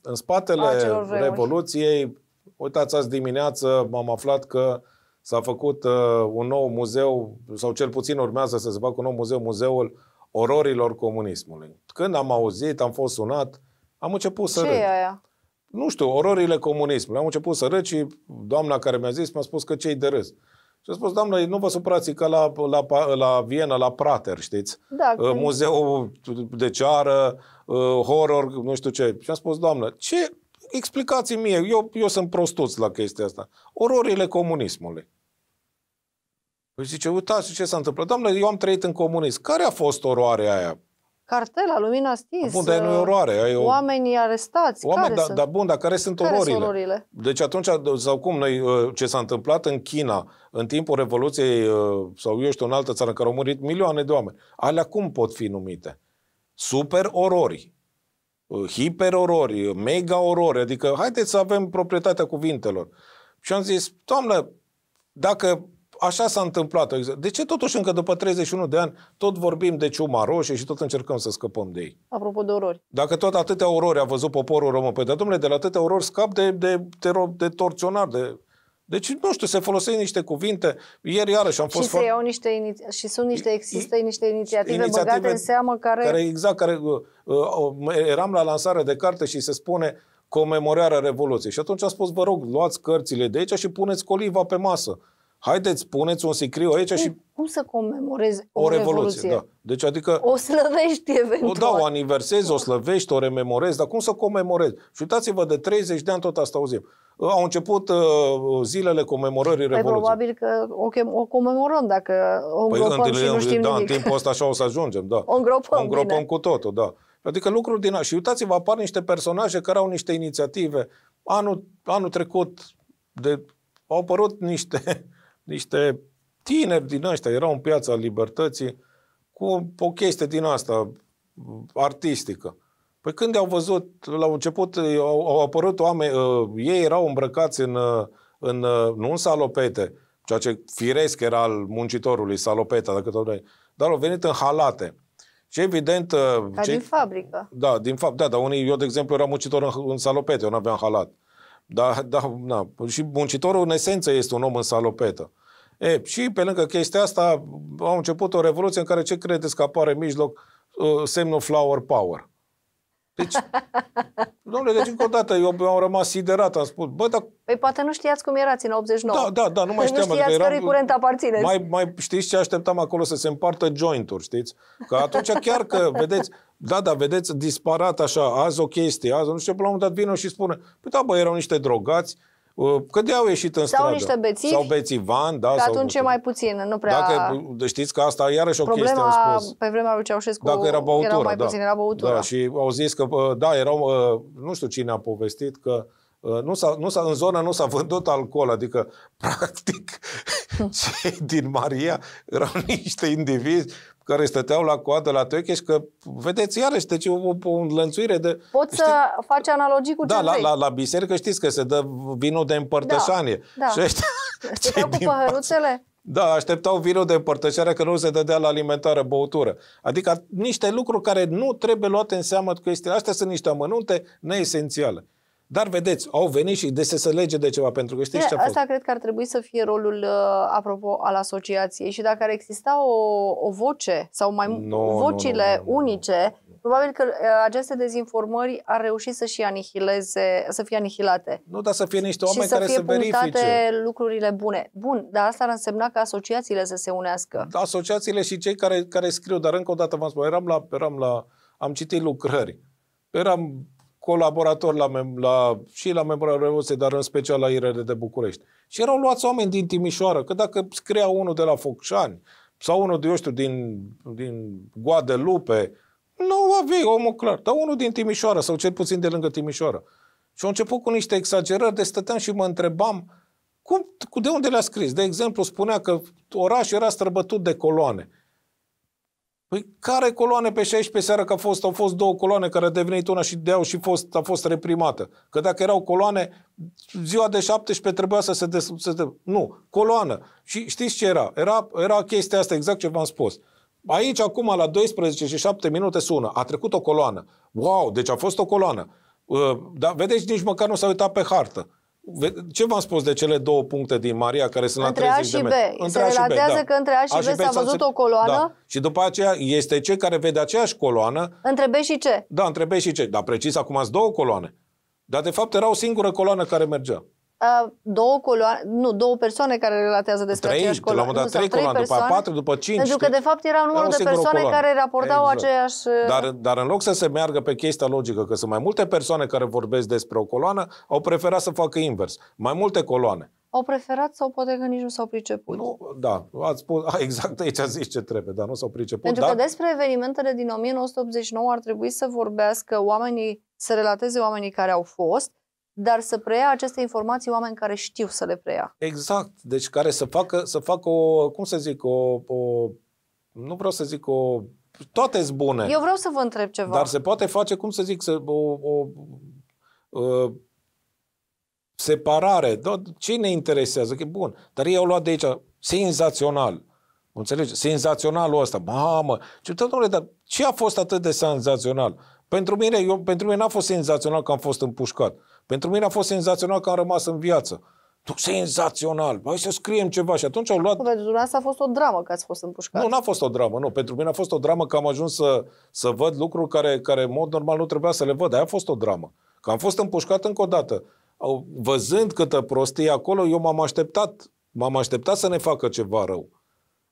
în spatele Revoluției, uitați, azi dimineață m am aflat că s-a făcut uh, un nou muzeu, sau cel puțin urmează să se facă un nou muzeu, Muzeul Ororilor Comunismului. Când am auzit, am fost sunat, am început să ce râd. aia? Nu știu, ororile comunismului. Am început să râd și doamna care mi-a zis mi-a spus că cei de râs. Și a spus, doamnă, nu vă supărați, ca la, la, la Viena, la Prater, știți? Da, că... Muzeul de ceară, ă, horror, nu știu ce. Și am spus, doamnă, ce explicați mie, eu, eu sunt prostuț la chestia asta. Ororile comunismului. Păi zice, uitați ce s-a întâmplat. Doamne, eu am trăit în comunism. Care a fost oroarea aia? cartela, lumina stins. Bun, dar nu e oroare. Ai o... Oamenii arestați. Oameni, care da, sunt? Da, bun, dar care sunt care ororile? Sunt ororile? Deci atunci, sau cum, noi, uh, ce s-a întâmplat în China, în timpul Revoluției, uh, sau eu știu, în altă țară, în care au murit milioane de oameni, alea cum pot fi numite? Super orori uh, hiper orori, mega-orori, adică haideți să avem proprietatea cuvintelor. Și am zis, doamnă, dacă așa s-a întâmplat. De ce totuși încă după 31 de ani tot vorbim de ciuma roșie și tot încercăm să scăpăm de ei? Apropo de orori. Dacă tot atâtea orori a văzut poporul român, pe păi, de domnule, de la atâtea orori scap de, de, de, de torționar, de deci, nu știu, se folosesc niște cuvinte. Ieri, iarăși, am fost... Și, se iau niște și sunt niște, există niște inițiative, inițiative băgate în seamă care... care exact, care... Uh, uh, eram la lansare de carte și se spune comemorarea Revoluției. Și atunci am spus, vă rog, luați cărțile de aici și puneți coliva pe masă. Haideți, puneți un sicriu aici cum, și... Cum să comemorezi o, o revoluție? revoluție? Da. Deci, adică... O slăvești eventual. O, da, o aniversezi, o slăvești, o rememorezi, dar cum să comemorezi? Și uitați-vă, de 30 de ani tot asta auzim. Au început uh, zilele comemorării păi Revoluției. probabil că o, chem, o comemorăm dacă o păi îngropăm păi, și nu știm da, nimic. în timpul ăsta așa o să ajungem, da. O îngropăm, o îngropăm cu totul, da. Adică lucruri din... Și uitați-vă, apar niște personaje care au niște inițiative. Anul, anul trecut de, au apărut niște niște tineri din ăștia, erau în piața libertății, cu o chestie din asta mm, artistică. Păi când au văzut, la început au, au apărut oameni, uh, ei erau îmbrăcați în, ă, în uh, nu în salopete, ceea ce firesc era al muncitorului, salopeta, dacă tot vrei, dar au venit în halate. Și evident... Ca cei... din fabrică. Da, din fa... da, dar unii, eu de exemplu eram muncitor în, în salopete, eu nu aveam halat. Da, da, da. Și muncitorul în esență este un om în salopetă. E, și pe lângă chestia asta au început o revoluție în care ce credeți că apare în mijloc uh, semnul flower power? Deci, domnule, deci încă o dată, eu am rămas siderat, am spus, bă, dar... Păi poate nu știați cum erați în 89. Da, da, da, nu mai știam. Nu știați cărui adică curent aparține. Mai, mai știți ce așteptam acolo să se împartă jointuri, știți? Că atunci chiar că, vedeți, da, da, vedeți, disparat așa, azi o chestie, azi nu știu, la un moment dat vine și spune, păi da, bă, erau niște drogați, Uh, că de au ieșit în sau stradă. Sau niște bețivi. Sau bețivan, da. Că sau atunci e mai puțin, nu prea... Dacă, știți că asta iarăși o Problema, chestie, au spus. pe vremea lui Ceaușescu Dacă era băutura, era mai da. puțin, era băutura. Da, și au zis că, da, erau, uh, nu știu cine a povestit, că Uh, nu s-a, nu s-a, în zonă nu s-a vândut alcool, adică, practic, cei din Maria erau niște indivizi care stăteau la coadă la și că vedeți iarăși, deci o, o înlănțuire de... Poți știi, să faci analogii cu Da, la, la, la biserică știți că se dă vinul de împărtășanie. Da, da. Și ăștia, cei cu păhăruțele? Da, așteptau vinul de împărtășare că nu se dădea la alimentară băutură. Adică niște lucruri care nu trebuie luate în seamă cu este. Astea sunt niște amănunte neesențiale. Dar vedeți, au venit și de se, să lege de ceva, pentru că știți ce a fost. Asta cred că ar trebui să fie rolul, uh, apropo, al asociației și dacă ar exista o, o voce sau mai no, vocile no, no, no, unice, probabil că uh, aceste dezinformări ar reuși să și anihileze, să fie anihilate. Nu, dar să fie niște oameni și să care să verifice. lucrurile bune. Bun, dar asta ar însemna că asociațiile să se unească. Da, asociațiile și cei care, care scriu, dar încă o dată v-am spus, eram la, eram la, am citit lucrări, eram colaborator la, la, și la membra Revoluție, dar în special la IRL de București. Și erau luați oameni din Timișoara, că dacă scria unul de la Focșani sau unul de, eu știu, din, din Guadelupe, nu aveai omul clar, dar unul din Timișoara sau cel puțin de lângă Timișoara. Și au început cu niște exagerări, de stăteam și mă întrebam cum, de unde le-a scris. De exemplu, spunea că orașul era străbătut de coloane. Păi care coloane pe 16 seară că a fost? Au fost două coloane care a devenit una și de și fost, a fost reprimată. Că dacă erau coloane, ziua de 17 trebuia să se... De, să de, nu, coloană. Și știți ce era? era? Era chestia asta, exact ce v-am spus. Aici, acum, la 12 și 7 minute sună. A trecut o coloană. Wow, deci a fost o coloană. Ă, dar vedeți, nici măcar nu s-a uitat pe hartă. Ce v-am spus de cele două puncte din Maria care sunt între la 30 de metri? Între A și B. Se relatează B, da. că între A și A B, B s-a văzut o coloană. Da. Și după aceea este ce care vede aceeași coloană. Între B și C. Da, între B și C. Dar precis acum sunt două coloane. Dar de fapt era o singură coloană care mergea uh, două coloane, nu, două persoane care relatează despre trei, aceeași coloană. La un trei coloane, după patru, după cinci. Pentru că, de fapt, era numărul de persoane care raportau exact. aceeași... Uh, dar, dar în loc să se meargă pe chestia logică, că sunt mai multe persoane care vorbesc despre o coloană, au preferat să facă invers. Mai multe coloane. Au preferat sau poate că nici nu s-au priceput. Nu, da, ați spus, a, exact aici ați zis ce trebuie, dar nu s-au priceput. Pentru dar... că despre evenimentele din 1989 ar trebui să vorbească oamenii, să relateze oamenii care au fost, dar să preia aceste informații oameni care știu să le preia. Exact. Deci care să facă, să facă o, cum să zic, o, o nu vreau să zic o, toate sunt bune. Eu vreau să vă întreb ceva. Dar se poate face, cum să zic, să, o, o, o ă, separare. Da, cine interesează? Că bun. Dar ei au luat de aici, senzațional. Înțelegi? Senzaționalul ăsta. Mamă! Ce, domnule, dar ce a fost atât de senzațional? Pentru mine, eu, pentru mine n-a fost senzațional că am fost împușcat. Pentru mine a fost senzațional că am rămas în viață. Tu, senzațional! Hai să scriem ceva. Și atunci au luat... Pentru dumneavoastră a fost o dramă că ați fost împușcat. Nu, n-a fost o dramă, nu. Pentru mine a fost o dramă că am ajuns să, să văd lucruri care, care, în mod normal, nu trebuia să le văd. Aia a fost o dramă. Că am fost împușcat încă o dată. Văzând câtă prostie acolo, eu m-am așteptat. M-am așteptat să ne facă ceva rău.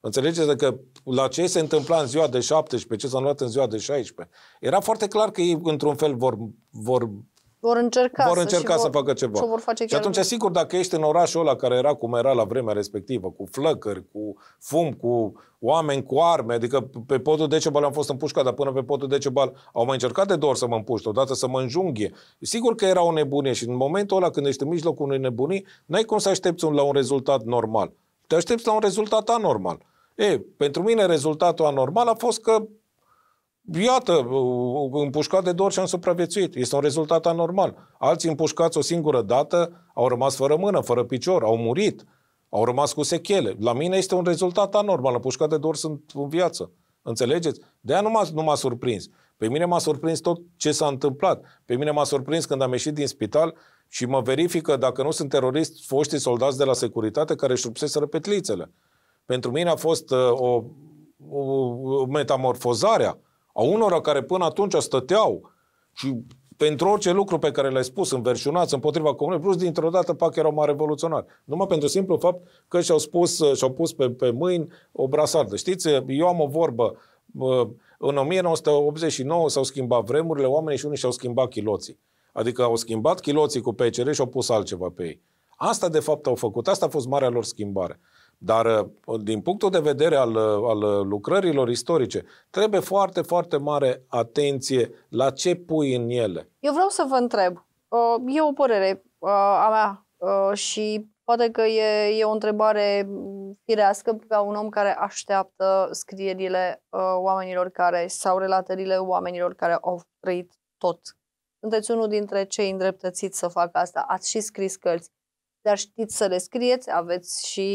Înțelegeți că adică, la ce se întâmpla în ziua de 17, ce s-a luat în ziua de 16, era foarte clar că ei, într-un fel, vor, vor vor încerca, vor încerca să, vor, să facă ceva. Ce vor face chiar și atunci, sigur, dacă ești în orașul ăla care era cum era la vremea respectivă, cu flăcări, cu fum, cu oameni cu arme, adică pe podul Decebal am fost împușcat, dar până pe podul Decebal au mai încercat de două să mă împuște, odată să mă înjunghe. Sigur că era o nebunie și în momentul ăla când ești în mijlocul unui nebunii, n-ai cum să aștepți un, la un rezultat normal. Te aștepți la un rezultat anormal. E, pentru mine rezultatul anormal a fost că Iată, uh, împușcat de dor și am supraviețuit. Este un rezultat anormal. Alții împușcați o singură dată au rămas fără mână, fără picior, au murit, au rămas cu sechele. La mine este un rezultat anormal. Împușcat de dor sunt în viață. Înțelegeți? De aia nu m-a, nu m-a surprins. Pe mine m-a surprins tot ce s-a întâmplat. Pe mine m-a surprins când am ieșit din spital și mă verifică dacă nu sunt terorist foștii soldați de la securitate care își rupseseră petlițele. Pentru mine a fost uh, o, o, o metamorfozarea a unora care până atunci stăteau și pentru orice lucru pe care l-ai spus, înverșunați împotriva comunei, plus dintr-o dată pac erau mai revoluționari. Numai pentru simplu fapt că și-au, spus, și-au pus pe, pe mâini o brasardă. Știți, eu am o vorbă. În 1989 s-au schimbat vremurile, oamenii și unii și-au schimbat chiloții. Adică au schimbat chiloții cu PCR și au pus altceva pe ei. Asta de fapt au făcut, asta a fost marea lor schimbare. Dar uh, din punctul de vedere al, uh, al uh, lucrărilor istorice, trebuie foarte, foarte mare atenție la ce pui în ele. Eu vreau să vă întreb. E o părere a mea și poate că e, e o întrebare firească ca un om care așteaptă scrierile oamenilor care sau relatările oamenilor care au trăit tot. Sunteți unul dintre cei îndreptățiți să facă asta. Ați și scris cărți dar știți să le scrieți, aveți și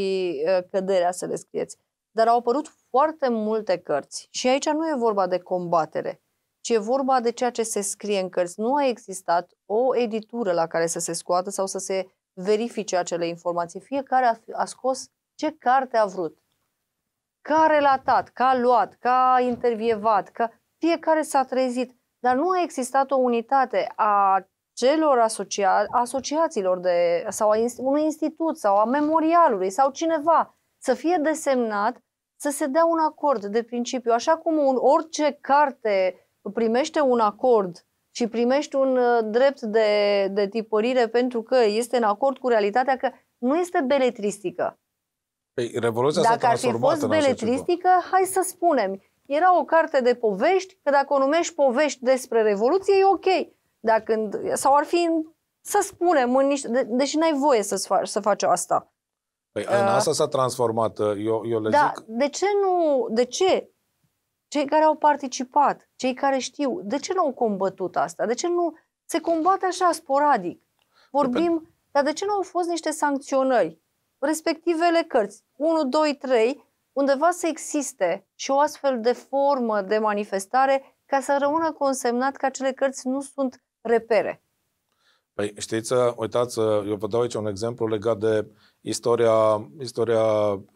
uh, căderea să le scrieți. Dar au apărut foarte multe cărți și aici nu e vorba de combatere, ci e vorba de ceea ce se scrie în cărți. Nu a existat o editură la care să se scoată sau să se verifice acele informații. Fiecare a, a scos ce carte a vrut, ca a relatat, ca a luat, ca a intervievat, ca fiecare s-a trezit, dar nu a existat o unitate a celor asocia- asociațiilor de, sau a inst- unui institut sau a memorialului sau cineva să fie desemnat să se dea un acord de principiu. Așa cum un, orice carte primește un acord și primești un uh, drept de, de tipărire pentru că este în acord cu realitatea, că nu este beletristică. Păi, Revoluția Dacă ar fi fost beletristică, hai să spunem, era o carte de povești, că dacă o numești povești despre Revoluție, e ok. Dacă, sau ar fi, să spunem, în niște, de, deși n-ai voie să, faci, să faci asta. Păi în uh, asta s-a transformat, uh, eu, eu le da, zic. de ce nu, de ce? Cei care au participat, cei care știu, de ce nu au combătut asta? De ce nu se combate așa sporadic? Vorbim, Depend. dar de ce nu au fost niște sancționări? Respectivele cărți, 1, 2, 3, undeva să existe și o astfel de formă de manifestare ca să rămână consemnat că acele cărți nu sunt repere. Păi știți, uitați, eu vă dau aici un exemplu legat de istoria, istoria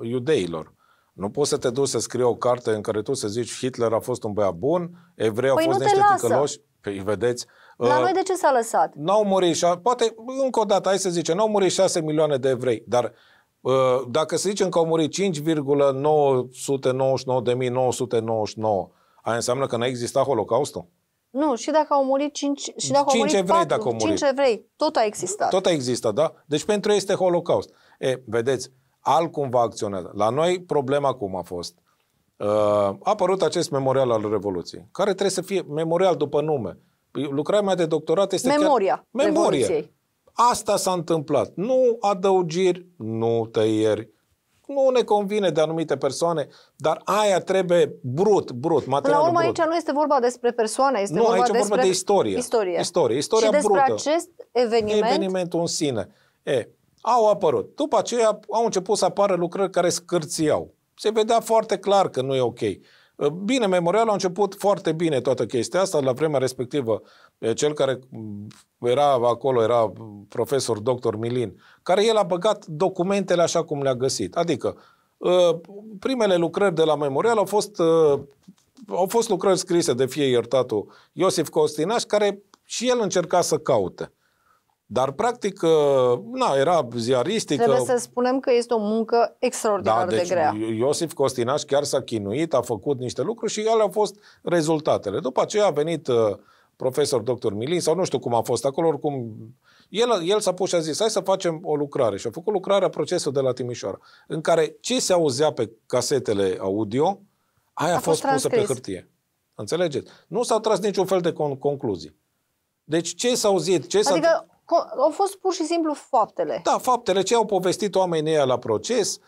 iudeilor. Nu poți să te duci să scrii o carte în care tu să zici Hitler a fost un băiat bun, evrei păi au fost niște ticăloși. Păi vedeți, la uh, noi de ce s-a lăsat? N-au murit, și, poate încă o dată, hai să zicem, n-au murit 6 milioane de evrei, dar uh, dacă să zicem că au murit 5,999.999, aia înseamnă că n-a existat Holocaustul? Nu, și dacă au murit 5, și dacă cinci au murit evrei, patru, dacă au murit. cinci evrei, tot a existat. Tot a existat, da? Deci pentru ei este holocaust. E, vedeți, altcumva acționează. La noi problema cum a fost? Uh, a apărut acest memorial al Revoluției, care trebuie să fie memorial după nume. Lucrarea mea de doctorat este Memoria chiar... Memoria. Revoluției. Asta s-a întâmplat. Nu adăugiri, nu tăieri, nu ne convine de anumite persoane, dar aia trebuie brut, brut, material brut. la urmă, brut. aici nu este vorba despre persoane, este nu, vorba aici despre... vorba de istorie. Istorie. Istorie, istoria și despre brută. acest eveniment. Evenimentul în sine. E, au apărut. După aceea au început să apară lucrări care scârțiau. Se vedea foarte clar că nu e ok. Ă, bine, Memorial a început foarte bine toată chestia asta, la vremea respectivă. Cel care mm, era acolo era profesor doctor Milin, care el a băgat documentele așa cum le-a găsit. Adică, ă, primele lucrări de la Memorial au fost, ă, au fost lucrări scrise de fie iertatul Iosif Costinaș, care și el încerca să caute. Dar, practic, ă, na, era ziaristică. Trebuie să spunem că este o muncă extraordinar da, deci de grea. Iosif Costinaș chiar s-a chinuit, a făcut niște lucruri și ele au fost rezultatele. După aceea a venit ă, profesor doctor Milin, sau nu știu cum a fost acolo, oricum el, el s-a pus și a zis, hai să facem o lucrare. Și a făcut lucrarea procesul de la Timișoara, în care ce se auzea pe casetele audio, aia a, a fost, fost pusă pe hârtie. Înțelegeți? Nu s-a tras niciun fel de con- concluzii. Deci ce s-a auzit? Ce adică s-a... Au fost pur și simplu faptele. Da, faptele ce au povestit oamenii ăia la proces,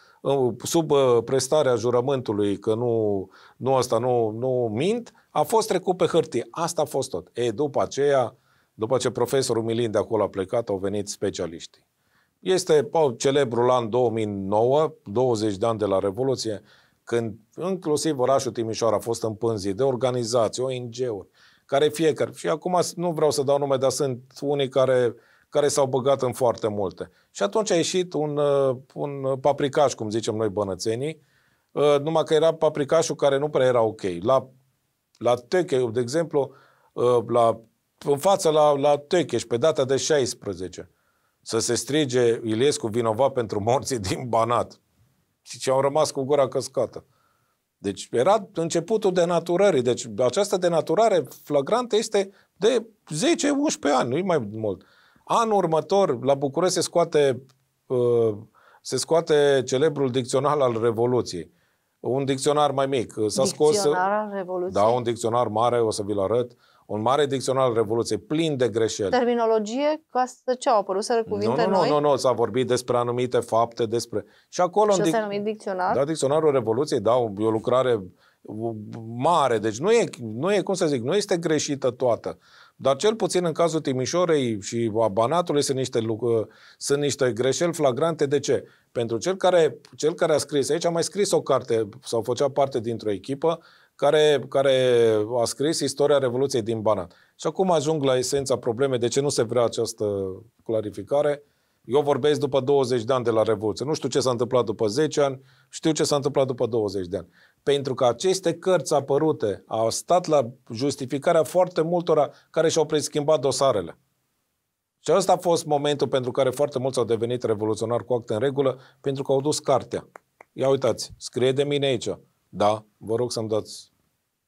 sub uh, prestarea jurământului că nu, nu asta, nu, nu mint, a fost trecut pe hârtie. Asta a fost tot. E, după aceea, după ce profesorul Milin de acolo a plecat, au venit specialiștii. Este po, celebrul an 2009, 20 de ani de la Revoluție, când inclusiv orașul Timișoara a fost împânzit de organizații, ONG-uri, care fiecare, și acum nu vreau să dau nume, dar sunt unii care care s-au băgat în foarte multe. Și atunci a ieșit un, uh, un papricaș, cum zicem noi bănățenii, uh, numai că era papricașul care nu prea era ok. La, la Teche, de exemplu, uh, la, în fața la, la și pe data de 16, să se strige Iliescu vinovat pentru morții din Banat. Și ce au rămas cu gura căscată. Deci era începutul denaturării. Deci această denaturare flagrantă este de 10-11 ani, nu mai mult. Anul următor, la București se scoate, uh, se scoate celebrul dicționar al Revoluției. Un dicționar mai mic. Uh, s-a scos, uh, Revoluției? Da, un dicționar mare, o să vi-l arăt. Un mare dicționar al Revoluției, plin de greșeli. Terminologie? Ca să ce au apărut? Să cuvinte nu, nu, noi? Nu, nu, nu, s-a vorbit despre anumite fapte, despre... Și acolo... Și dic... s-a numit dicționar? Da, dicționarul Revoluției, da, e o lucrare mare, deci nu e, nu e, cum să zic, nu este greșită toată. Dar cel puțin în cazul Timișorei și a Banatului sunt niște, lucru, ă, sunt niște greșeli flagrante. De ce? Pentru cel care, cel care a scris aici, a mai scris o carte sau făcea parte dintr-o echipă care, care a scris istoria Revoluției din Banat. Și acum ajung la esența problemei de ce nu se vrea această clarificare. Eu vorbesc după 20 de ani de la Revoluție. Nu știu ce s-a întâmplat după 10 ani, știu ce s-a întâmplat după 20 de ani. Pentru că aceste cărți apărute au stat la justificarea foarte multora care și-au preschimbat dosarele. Și ăsta a fost momentul pentru care foarte mulți au devenit revoluționari cu acte în regulă, pentru că au dus cartea. Ia uitați, scrie de mine aici. Da, vă rog să-mi dați.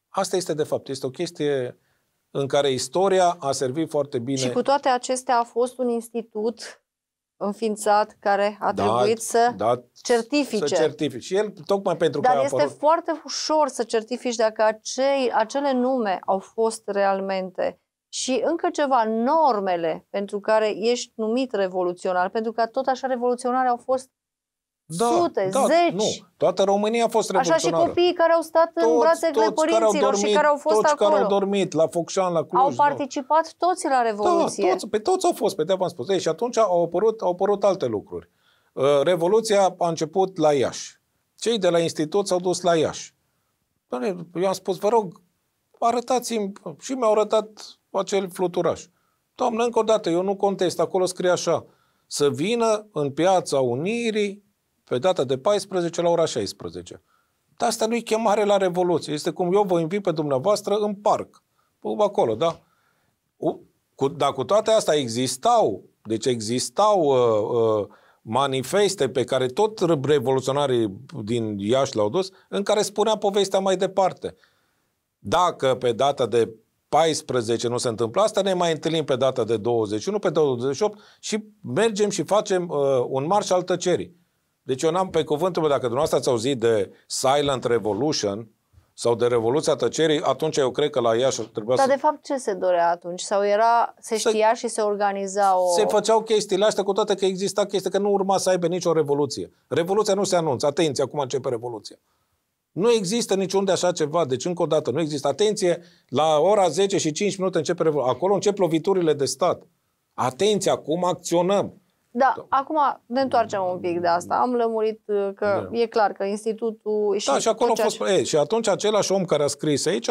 Asta este de fapt, este o chestie în care istoria a servit foarte bine. Și cu toate acestea a fost un institut înființat care a da, trebuit să da, certifice. Să certifice. Și el tocmai pentru Dar că este apărut... foarte ușor să certifici dacă acei, acele nume au fost realmente. Și încă ceva, normele pentru care ești numit revoluționar, pentru că tot așa revoluționare au fost da, Sute, da, zeci. Nu. Toată România a fost revoluționară. Așa și copiii care au stat toți, în brațele părinților care dormit, și care au fost toți acolo. care au dormit la Focșan, la Cluj. Au da. participat nu. toți la da, Revoluție. Da, toți, pe toți au fost, pe de am spus. Ei, și atunci au apărut, au apărut alte lucruri. Uh, Revoluția a început la Iași. Cei de la institut s-au dus la Iași. Eu am spus, vă rog, arătați-mi, și mi-au arătat acel fluturaș. Doamne, încă o dată, eu nu contest, acolo scrie așa, să vină în piața Unirii pe data de 14 la ora 16. Dar asta nu i chemare la revoluție. Este cum eu vă invit pe dumneavoastră în parc. Păi, acolo, da? Cu, dar cu toate astea existau, deci existau uh, uh, manifeste pe care tot revoluționarii din Iași l au dus, în care spunea povestea mai departe. Dacă pe data de 14 nu se întâmplă asta, ne mai întâlnim pe data de 21, pe 28 și mergem și facem uh, un marș al tăcerii. Deci eu n-am pe cuvântul meu, dacă dumneavoastră ați auzit de Silent Revolution, sau de Revoluția Tăcerii, atunci eu cred că la Iași trebuia Dar să... de fapt ce se dorea atunci? Sau era, se știa se, și se organiza o... Se făceau chestiile astea, cu toate că exista chestia că nu urma să aibă nicio revoluție. Revoluția nu se anunță. Atenție, acum începe revoluția. Nu există niciunde așa ceva. Deci, încă o dată, nu există. Atenție, la ora 10 și 5 minute începe revoluția. Acolo încep loviturile de stat. Atenție, acum acționăm. Da, da, acum ne întoarcem un pic de asta. Am lămurit uh, că da. e clar că institutul... Și da, și acolo a fost... Ce... E, și atunci același om care a scris aici,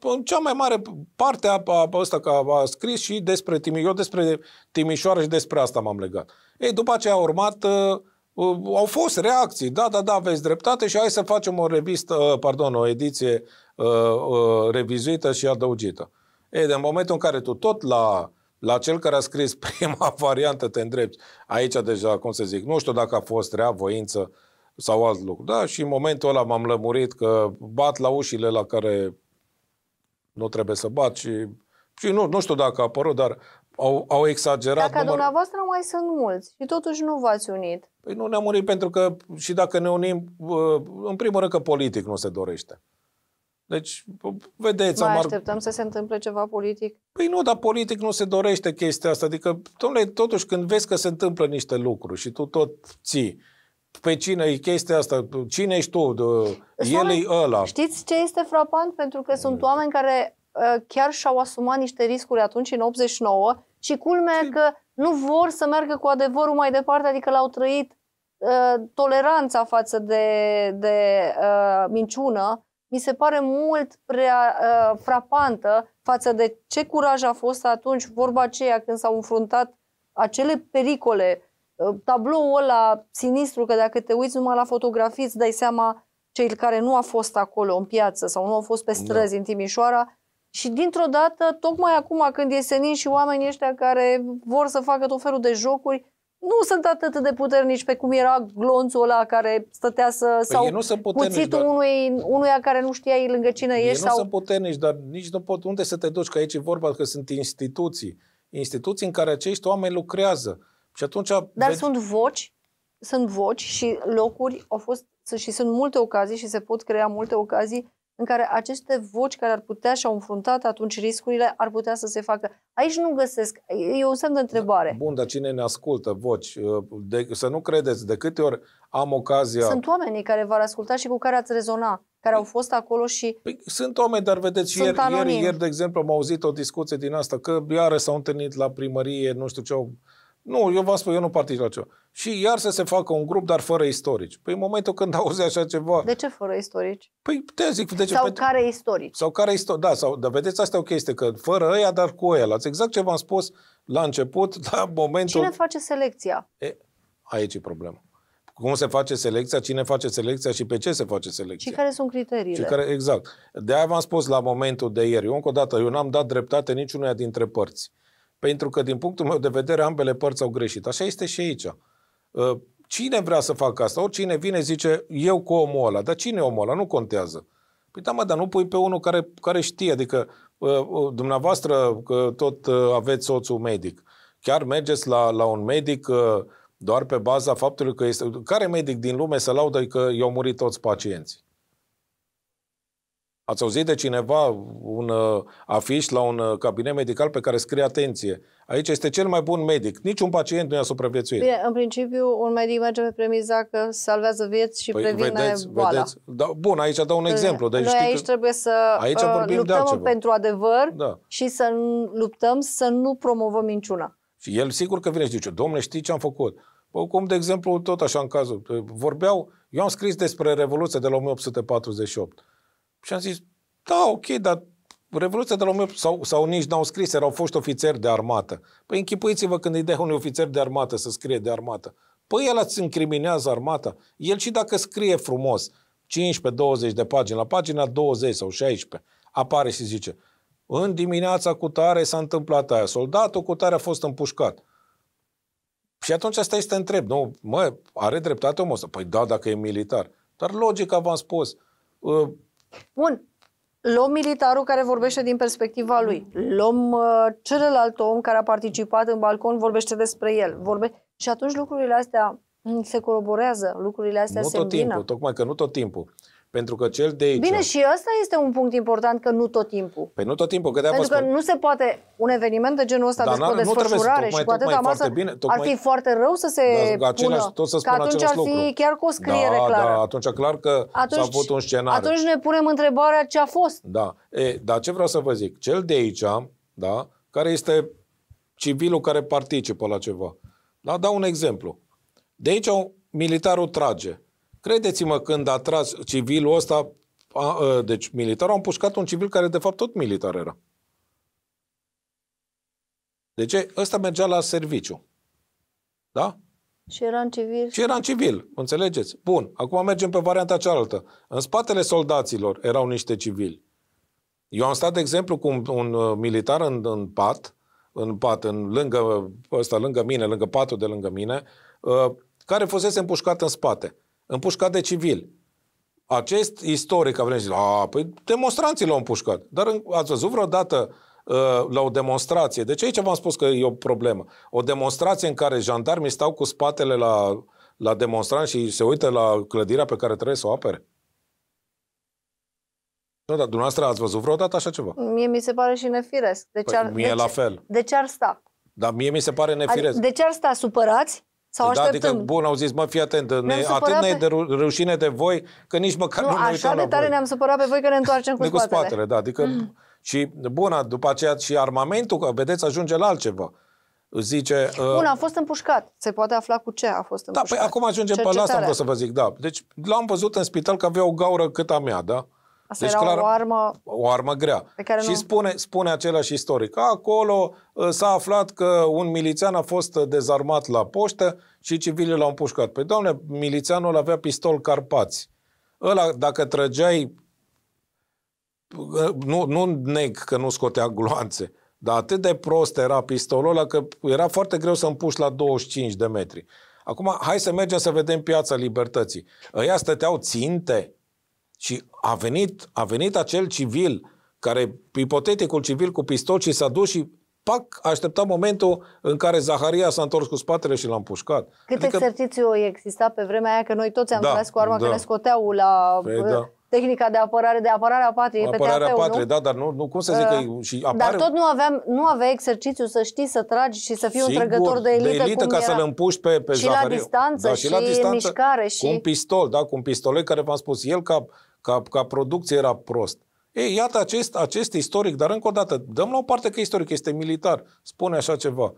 în cea mai mare parte a, a, asta că a, a scris și despre Timișoara, eu despre Timișoara și despre asta m-am legat. Ei, după ce a urmat... Uh, uh, au fost reacții, da, da, da, aveți dreptate și hai să facem o revistă, uh, pardon, o ediție uh, uh, revizuită și adăugită. E, de în momentul în care tu tot la la cel care a scris prima variantă te îndrepti. Aici deja, cum să zic, nu știu dacă a fost rea voință sau alt lucru. Da, și în momentul ăla m-am lămurit că bat la ușile la care nu trebuie să bat și, și nu, nu știu dacă a apărut, dar au, au exagerat. Dacă număr... dumneavoastră mai sunt mulți și totuși nu v-ați unit. Păi nu ne-am unit pentru că și dacă ne unim, uh, în primul rând că politic nu se dorește. Deci, vedeți, Mai am așteptăm ar... să se întâmple ceva politic? Păi nu, dar politic nu se dorește chestia asta. Adică, domnule, totuși când vezi că se întâmplă niște lucruri și tu tot ții, pe cine e chestia asta, cine ești tu, de, el e ăla. Știți ce este frapant? Pentru că sunt mm. oameni care ă, chiar și-au asumat niște riscuri atunci, în 89, și culmea că nu vor să meargă cu adevărul mai departe, adică l-au trăit uh, toleranța față de, de uh, minciună mi se pare mult prea uh, frapantă față de ce curaj a fost atunci vorba aceea când s-au înfruntat acele pericole, uh, tabloul ăla sinistru, că dacă te uiți numai la fotografii îți dai seama cei care nu a fost acolo în piață sau nu au fost pe străzi da. în Timișoara și dintr-o dată, tocmai acum când e senin și oamenii ăștia care vor să facă tot felul de jocuri, nu sunt atât de puternici pe cum era glonțul ăla care stătea să... Păi sau nu sunt cuțitul dar... unui, unuia care nu știa ei lângă cine ei ești. nu sau... sunt puternici, dar nici nu pot... Unde să te duci? Că aici e vorba că sunt instituții. Instituții în care acești oameni lucrează. Și atunci... Dar vezi... sunt voci, sunt voci și locuri au fost și sunt multe ocazii și se pot crea multe ocazii în care aceste voci care ar putea și au înfruntat atunci riscurile ar putea să se facă. Aici nu găsesc, e un semn de întrebare. Bun, dar cine ne ascultă voci? De, să nu credeți, de câte ori am ocazia... Sunt oamenii care v-ar asculta și cu care ați rezona, care au păi- fost acolo și... Păi, sunt oameni, dar vedeți, sunt ieri, ieri, ieri, de exemplu, am auzit o discuție din asta, că iară s-au întâlnit la primărie, nu știu ce au... Nu, eu vă spun, eu nu particip la ceva și iar să se facă un grup, dar fără istorici. Păi în momentul când auzi așa ceva... De ce fără istorici? Păi te zic, de ce? Sau pentru... care istorici? Sau care istorici, da, sau, dar vedeți, asta e o chestie, că fără ăia, dar cu ăia. Exact ce v-am spus la început, la momentul... Cine face selecția? E, aici e problema. Cum se face selecția, cine face selecția și pe ce se face selecția. Și care sunt criteriile. Și care, exact. De-aia v-am spus la momentul de ieri. Eu, încă o dată, eu n-am dat dreptate niciunea dintre părți. Pentru că, din punctul meu de vedere, ambele părți au greșit. Așa este și aici. Uh, cine vrea să facă asta? Oricine vine zice, eu cu omul ăla. Dar cine e omul ăla? Nu contează. Păi da, mă, dar nu pui pe unul care, care știe. Adică, uh, uh, dumneavoastră, că tot aveți soțul medic. Chiar mergeți la, la un medic doar pe baza faptului că este... Care medic din lume să laudă că i-au murit toți pacienții? Ați auzit de cineva un uh, afiș la un uh, cabinet medical pe care scrie atenție. Aici este cel mai bun medic. Niciun pacient nu i-a supraviețuit. Bine, în principiu, un medic merge pe premiza că salvează vieți și păi, previne vedeți, boala. Vedeți. Da, bun, aici dau un exemplu. Deci Noi aici că... trebuie să aici uh, luptăm de pentru adevăr da. și să luptăm să nu promovăm minciuna. Și el sigur că vine și zice, domnule, știi ce am făcut? Bă, cum, de exemplu, tot așa în cazul, vorbeau, eu am scris despre Revoluție de la 1848. Și am zis, da, ok, dar Revoluția de la 18... sau, sau nici n-au scris, erau fost ofițeri de armată. Păi închipuiți-vă când îi dea unui ofițer de armată să scrie de armată. Păi el îți încriminează armata. El și dacă scrie frumos, 15-20 de pagini, la pagina 20 sau 16, apare și zice, în dimineața cu tare s-a întâmplat aia, soldatul cu tare a fost împușcat. Și atunci asta este întreb, nu, mă, are dreptate omul ăsta? Păi da, dacă e militar. Dar logic v-am spus, ă, Bun, luăm militarul care vorbește din perspectiva lui, luăm uh, celălalt om care a participat în balcon, vorbește despre el. Vorbe... Și atunci lucrurile astea mm, se coroborează, lucrurile astea nu se tot îmbină. timpul, tocmai că nu tot timpul. Pentru că cel de aici... Bine, și asta este un punct important, că nu tot timpul. Pe păi nu tot timpul, că de Pentru că spun. nu se poate un eveniment de genul ăsta Dar de desfășurare și cu atâta masă bine, tocmai... ar fi foarte rău să se da, același, pună. Tot să spun că atunci ar fi lucru. chiar cu o scriere da, da clară. Da, atunci clar că atunci, s-a avut un scenariu. Atunci ne punem întrebarea ce a fost. Da, e, dar ce vreau să vă zic? Cel de aici, da, care este civilul care participă la ceva. Da, dau un exemplu. De aici militarul trage. Credeți-mă, când a tras civilul ăsta, a, a, deci militar, au împușcat un civil care de fapt tot militar era. De ce? ăsta mergea la serviciu. Da? Și era în civil. Și era în civil, înțelegeți? Bun, acum mergem pe varianta cealaltă. În spatele soldaților erau niște civili. Eu am stat, de exemplu, cu un, un uh, militar în, în pat, în pat, în lângă, ăsta, lângă mine, lângă patul de lângă mine, uh, care fusese împușcat în spate împușcat de civil. Acest istoric, a venit și a, păi demonstranții l-au împușcat. Dar ați văzut vreodată uh, la o demonstrație, deci aici v-am spus că e o problemă, o demonstrație în care jandarmii stau cu spatele la, la demonstranți și se uită la clădirea pe care trebuie să o apere? Nu, dar dumneavoastră ați văzut vreodată așa ceva? Mie mi se pare și nefiresc. De păi, ce păi ar, mie de la ce, fel. De ce ar sta? Dar mie mi se pare adică nefiresc. Adică, de ce ar sta supărați sau da, Adică, bun, au zis, mă, fii atent, ne, atât ne pe... de rușine de voi, că nici măcar nu, nu ne uităm așa de tare ne-am supărat pe voi că ne întoarcem cu ne spatele. Cu spatele, da, adică, mm. și, bună, după aceea și armamentul, că vedeți, ajunge la altceva zice... Uh, bun, a fost împușcat. Se poate afla cu ce a fost împușcat. Da, păi acum ajungem pe la asta, vreau să vă zic, da. Deci l-am văzut în spital că avea o gaură cât a mea, da? Asta deci, era clar, o armă... O armă grea. Pe care și nu... spune, spune același istoric. Acolo uh, s-a aflat că un milițian a fost uh, dezarmat la poștă și civilii l-au împușcat. Păi, doamne, milițianul avea pistol Carpați. Ăla, dacă trăgeai... Uh, nu, nu neg că nu scotea gloanțe, dar atât de prost era pistolul ăla că era foarte greu să împuși la 25 de metri. Acum, hai să mergem să vedem piața libertății. Ăia stăteau ținte și a venit, a venit acel civil, care, ipoteticul civil cu pistol și s-a dus și pac, aștepta momentul în care Zaharia s-a întors cu spatele și l-a împușcat. Cât adică... exercițiu exista pe vremea aia că noi toți am da, tras cu arma, da. că ne scoteau la... Păi, da tehnica de apărare, de apărare a patriei, Apărarea pe patriei, da, dar nu, nu cum să zic uh, că și apare... Dar tot nu aveam, nu avea exercițiu să știi să tragi și să fii Sigur, un trăgător de elită, de elită ca era. să-l împuși pe, pe și la distanță, da, și, și la distanță, mișcare. Și... Cu un pistol, da, cu un pistolet care v-am spus, el ca ca, ca producție era prost. Ei, iată acest, acest istoric, dar încă o dată, dăm la o parte că istoric este militar, spune așa ceva.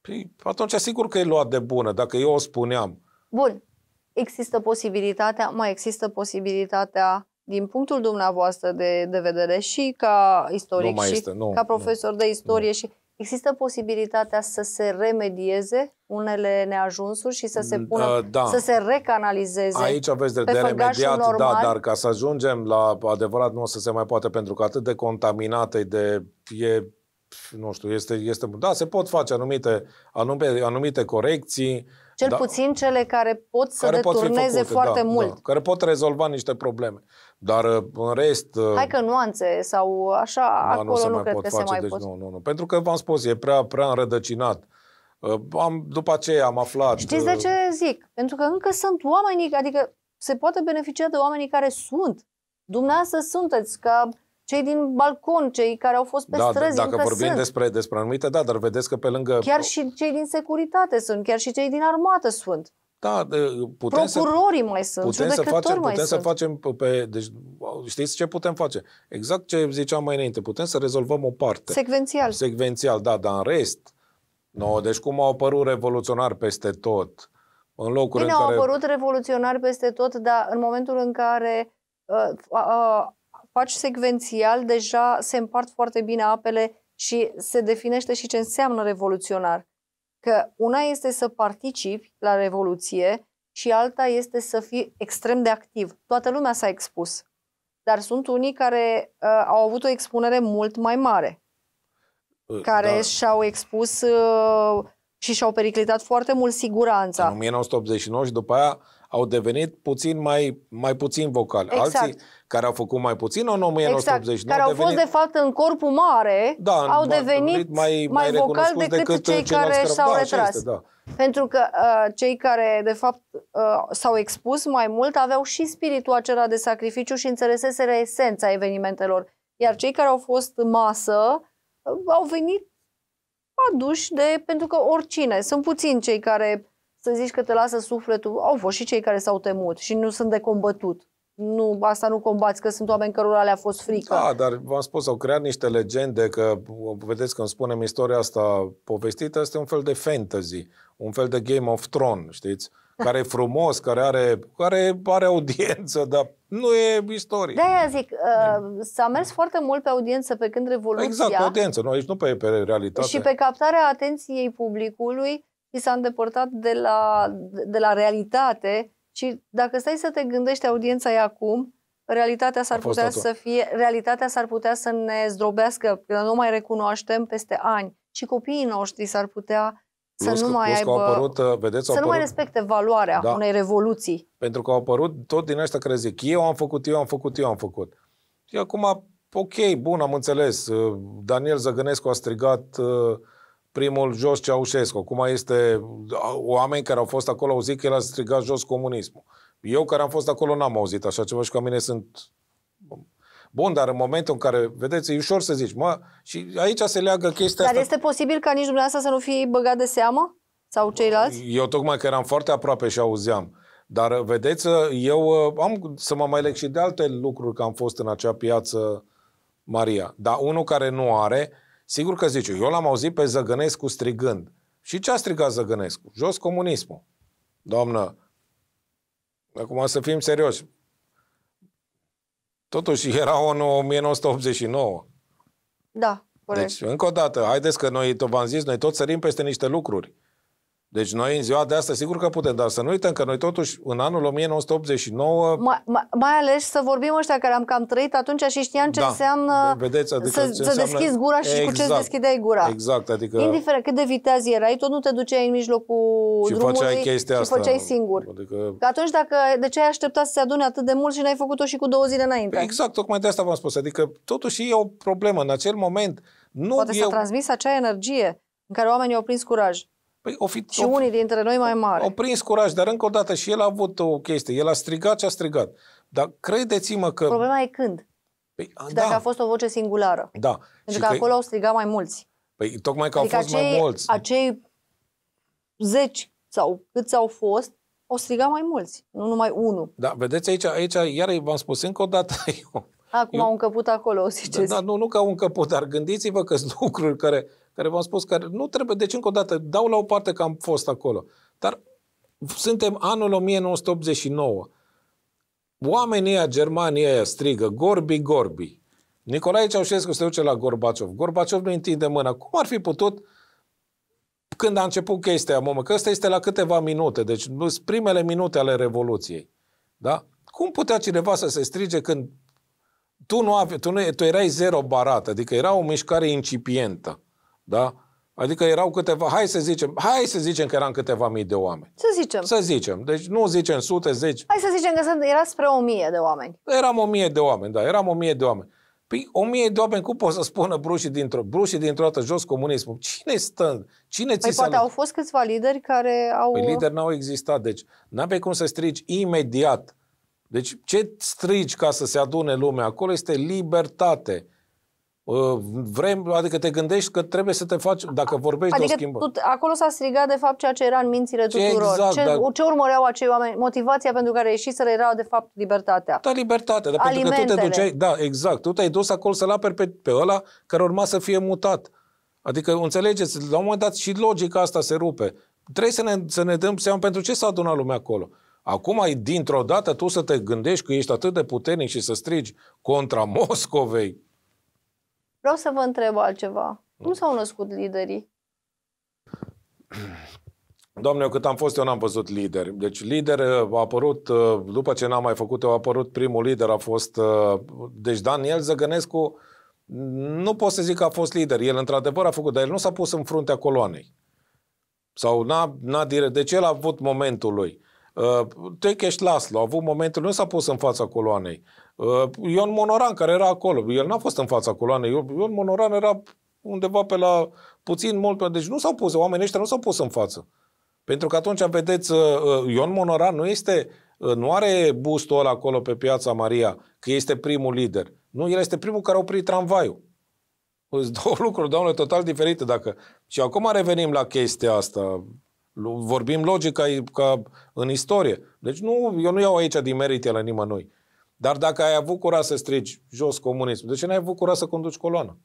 Păi, atunci sigur că e luat de bună, dacă eu o spuneam. Bun. Există posibilitatea, mai există posibilitatea din punctul dumneavoastră de, de vedere și ca istoric nu mai și este, nu, ca profesor nu, de istorie nu. și Există posibilitatea să se remedieze unele neajunsuri și să se mm, pună, uh, da. să se recanalizeze Aici aveți de, de remediat, da, normal. da, dar ca să ajungem la adevărat nu o să se mai poate pentru că atât de contaminată e de e nu știu, este, este... Da, se pot face anumite, anumite, anumite corecții. Cel da, puțin cele care pot să care deturneze pot făcute, da, foarte da, mult. Da, care pot rezolva niște probleme. Dar uh, în rest... Uh, Hai că nuanțe sau așa, da, acolo nu, nu cred că face, se mai deci pot. Nu, nu, nu. Pentru că, v-am spus, e prea, prea înrădăcinat. Uh, am, după aceea am aflat... Știți de ce zic? Pentru că încă sunt oamenii, adică se poate beneficia de oamenii care sunt. Dumneavoastră sunteți ca cei din balcon, cei care au fost pe da, străzi. Dacă vorbim sunt. despre, despre anumite, da, dar vedeți că pe lângă. Chiar și cei din securitate sunt, chiar și cei din armată sunt. Da, putem Procurorii să, mai sunt, putem să facem, mai putem sunt. să facem pe, deci, știți ce putem face? Exact ce ziceam mai înainte, putem să rezolvăm o parte. Secvențial. Secvențial, da, dar în rest, no, deci cum au apărut revoluționari peste tot, în locuri Bine, în care... au apărut revoluționari peste tot, dar în momentul în care uh, uh, faci secvențial, deja se împart foarte bine apele și se definește și ce înseamnă revoluționar. Că una este să participi la revoluție și alta este să fii extrem de activ. Toată lumea s-a expus. Dar sunt unii care uh, au avut o expunere mult mai mare, uh, care da. și-au expus uh, și și-au periclitat foarte mult siguranța. În 1989 și după aia au devenit puțin mai, mai puțin vocali. Exact. Alții care au făcut mai puțin în 1989 exact. care au devenit... fost de fapt în corpul mare, da, au devenit mai, mai, vocali vocal decât, decât cei uh, care s-au da, retras. Este, da. Pentru că uh, cei care de fapt uh, s-au expus mai mult aveau și spiritul acela de sacrificiu și înțeleseseră esența evenimentelor. Iar cei care au fost masă uh, au venit aduși de, pentru că oricine, sunt puțini cei care să zici că te lasă sufletul. Au fost și cei care s-au temut și nu sunt de combătut. Nu, asta nu combați, că sunt oameni cărora le-a fost frică. Da, dar v-am spus, au creat niște legende, că vedeți când spunem istoria asta povestită, este un fel de fantasy, un fel de Game of Thrones, știți? Care e frumos, care are, care are audiență, dar nu e istorie. De-aia zic, uh, da. s-a mers foarte mult pe audiență pe când Revoluția... Exact, pe audiență, nu, aici nu pe, pe realitate. Și pe captarea atenției publicului i s-a îndepărtat de la, de la realitate și dacă stai să te gândești, audiența e acum, realitatea s-ar putea dator. să fie, realitatea s-ar putea să ne zdrobească, că nu mai recunoaștem peste ani. Și copiii noștri s-ar putea să plus, uh, nu mai plus aibă, apărut, vedeți, să apărut, nu mai respecte valoarea da, unei revoluții. Pentru că au apărut tot din ăștia care zic, eu am făcut, eu am făcut, eu am făcut. Și acum, ok, bun, am înțeles, uh, Daniel Zăgănescu a strigat uh, primul jos Ceaușescu. Acum este oameni care au fost acolo au zis că el a strigat jos comunismul. Eu care am fost acolo n-am auzit așa ceva și ca mine sunt... Bun, dar în momentul în care, vedeți, e ușor să zici, mă, și aici se leagă chestia Dar asta. este posibil ca nici dumneavoastră să nu fie băgat de seamă? Sau ceilalți? Eu tocmai că eram foarte aproape și auzeam. Dar vedeți, eu uh, am să mă mai leg și de alte lucruri că am fost în acea piață Maria. Dar unul care nu are, Sigur că zice, eu l-am auzit pe Zăgănescu strigând. Și ce a strigat Zăgănescu? Jos comunismul. Doamnă, acum să fim serioși. Totuși era în 1989. Da, corect. Deci, încă o dată, haideți că noi, tot v-am zis, noi tot sărim peste niște lucruri. Deci noi în ziua de asta sigur că putem, dar să nu uităm că noi totuși în anul 1989... Mai, mai, mai ales să vorbim ăștia care am cam trăit atunci și știam ce da, înseamnă vedeți, adică să, ce să înseamnă... deschizi gura și exact, cu ce îți deschideai gura. Exact, adică... Indiferent cât de viteaz erai, tot nu te duceai în mijlocul și drumului făceai chestia și asta, făceai singur. Adică... Că atunci dacă de ce ai așteptat să se adune atât de mult și n-ai făcut-o și cu două zile înainte? Exact, tocmai de asta v-am spus. Adică totuși e o problemă. În acel moment nu Poate eu... s-a transmis acea energie în care oamenii au prins curaj. Păi, o fi, și o, unii dintre noi mai mari. Au prins curaj, dar încă o dată și el a avut o chestie. El a strigat ce a strigat. Dar credeți-mă că... Problema e când. Păi, a, și dacă da. a fost o voce singulară. Da. Pentru și că, că acolo au strigat mai mulți. Păi tocmai că adică au fost acei, mai mulți. acei zeci sau câți au fost, au strigat mai mulți, nu numai unul. Da, vedeți aici, aici iar v-am spus încă o dată eu. Acum eu, au încăput acolo, da, ziceți. Da, da, nu, nu că au încăput, dar gândiți-vă că sunt lucruri care care v-am spus că nu trebuie, deci încă o dată, dau la o parte că am fost acolo, dar suntem anul 1989. Oamenii a Germania aia, strigă, Gorbi, Gorbi. Nicolae Ceaușescu se duce la Gorbaciov. Gorbaciov nu întinde mâna. Cum ar fi putut când a început chestia, mă, că ăsta este la câteva minute, deci primele minute ale Revoluției. Da? Cum putea cineva să se strige când tu, nu ave, tu, nu, tu erai zero barată, adică era o mișcare incipientă. Da? Adică erau câteva, hai să zicem, hai să zicem că eram câteva mii de oameni. Să zicem. Să zicem, deci nu zicem sute, zeci. Hai să zicem că era spre o mie de oameni. Eram o mie de oameni, da, eram o mie de oameni. Păi o mie de oameni, cum pot să spună brușii dintr-o, brușii dintr-o dată jos comunismul? Cine stă? Cine ți păi poate au fost câțiva lideri care au... Păi lideri n-au existat, deci n pe cum să strici imediat. Deci ce strici ca să se adune lumea acolo este libertate. Ă, vrem, adică te gândești că trebuie să te faci, dacă vorbești adică de o adică schimbă. Tu, acolo s-a strigat de fapt ceea ce era în mințile tuturor. Exact, ce, dar... ce urmăreau acei oameni? Motivația pentru care ieșiseră era de fapt libertatea. Da, libertatea, dar Alimentele. pentru că tu te duceai, da, exact, tu te-ai dus acolo să-l aperi pe, pe ăla care urma să fie mutat. Adică, înțelegeți, la un moment dat și logica asta se rupe. Trebuie să ne, să ne dăm seama pentru ce s-a adunat lumea acolo. Acum ai dintr-o dată tu să te gândești că ești atât de puternic și să strigi contra Moscovei Vreau să vă întreb altceva. Cum s-au născut liderii? Doamne, eu cât am fost, eu n-am văzut lideri. Deci lider uh, a apărut, uh, după ce n-am mai făcut, eu a apărut primul lider, a fost... Uh, deci Daniel Zăgănescu, nu pot să zic că a fost lider. El într-adevăr a făcut, dar el nu s-a pus în fruntea coloanei. Sau n-a, n-a direct. Deci el a avut momentul lui. Uh, Techeș Laslo a avut momentul, nu s-a pus în fața coloanei. Uh, Ion Monoran, care era acolo, el n-a fost în fața coloanei, Ion Monoran era undeva pe la puțin mult, deci nu s-au pus, oamenii ăștia nu s-au pus în față. Pentru că atunci, vedeți, uh, Ion Monoran nu este, nu are bustul ăla acolo pe piața Maria, că este primul lider. Nu, el este primul care a oprit tramvaiul. Sunt două lucruri, doamne, total diferite. Dacă... Și acum revenim la chestia asta. Vorbim logic ca, ca în istorie. Deci nu, eu nu iau aici din merite la nimănui. Dar dacă ai avut curaj să strigi jos comunism, de ce n-ai avut curaj să conduci coloană?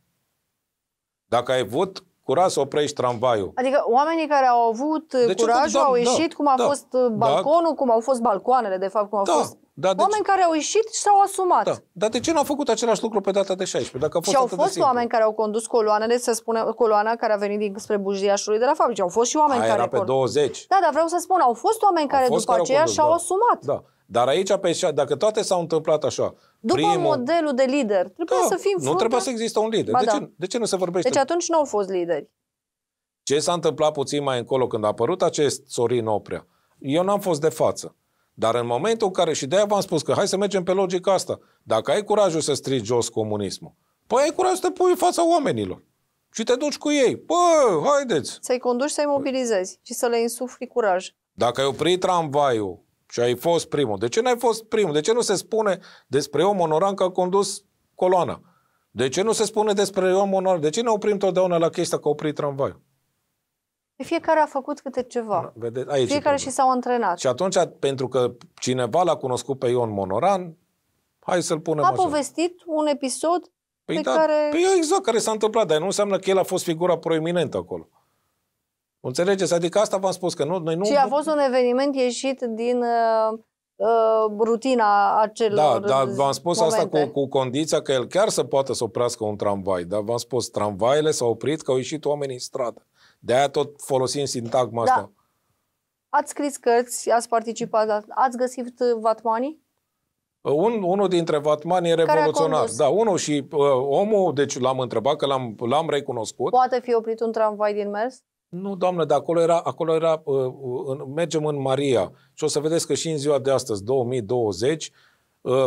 Dacă ai avut curaj să oprești tramvaiul. Adică oamenii care au avut curajul au da, ieșit, da, cum a da, fost uh, da. balconul, da, cum au fost balcoanele, de fapt, cum au da, fost da, deci... Oameni care au ieșit și s-au asumat. Da. Dar de ce nu au făcut același lucru pe data de 16? Dacă a fost și au fost oameni care au condus coloanele, să spunem, coloana care a venit din spre Bujiașului de la fabrică. Au fost și oameni Aia care... era pe 20. Da, dar vreau să spun, au fost oameni care fost după care aceea și-au da. asumat. Da. Dar aici, pe, dacă toate s-au întâmplat așa... După primul... modelul de lider, trebuie da, să fim Nu trebuie să există un lider. Ba, de, da. ce, de ce nu se vorbește? Deci atunci nu au fost lideri. Ce s-a întâmplat puțin mai încolo când a apărut acest Sorin Oprea? Eu n-am fost de față. Dar în momentul în care, și de-aia v-am spus că hai să mergem pe logica asta, dacă ai curajul să strigi jos comunismul, păi ai curajul să te pui în fața oamenilor și te duci cu ei. Bă, haideți! Să-i conduci, să-i mobilizezi și să le insufli curaj. Dacă ai oprit tramvaiul și ai fost primul, de ce n-ai fost primul? De ce nu se spune despre om onoran că a condus coloana? De ce nu se spune despre om onoran? De ce ne oprim totdeauna la chestia că a oprit tramvaiul? Fiecare a făcut câte ceva. Da, Vede, aici Fiecare și s-au antrenat. Și atunci, pentru că cineva l-a cunoscut pe Ion Monoran, hai să-l punem A așa. povestit un episod păi pe da, care... Păi exact, care s-a întâmplat, dar nu înseamnă că el a fost figura proeminentă acolo. Înțelegeți? Adică asta v-am spus, că nu, noi nu... Și a fost un eveniment ieșit din uh, uh, rutina acelor Da, dar v-am spus momente. asta cu, cu condiția că el chiar să poată să oprească un tramvai, dar v-am spus, tramvaile s-au oprit că au ieșit oamenii în stradă. De-aia tot folosim sintagma da. asta. Ați scris cărți, ați participat, ați găsit uh, vatmanii? Uh, un, unul dintre vatmanii e revoluționar. Da, unul și uh, omul, deci l-am întrebat, că l-am, l-am recunoscut. Poate fi oprit un tramvai din mers? Nu, doamnă, dar acolo era, acolo era uh, uh, în, mergem în Maria și o să vedeți că și în ziua de astăzi, 2020, uh,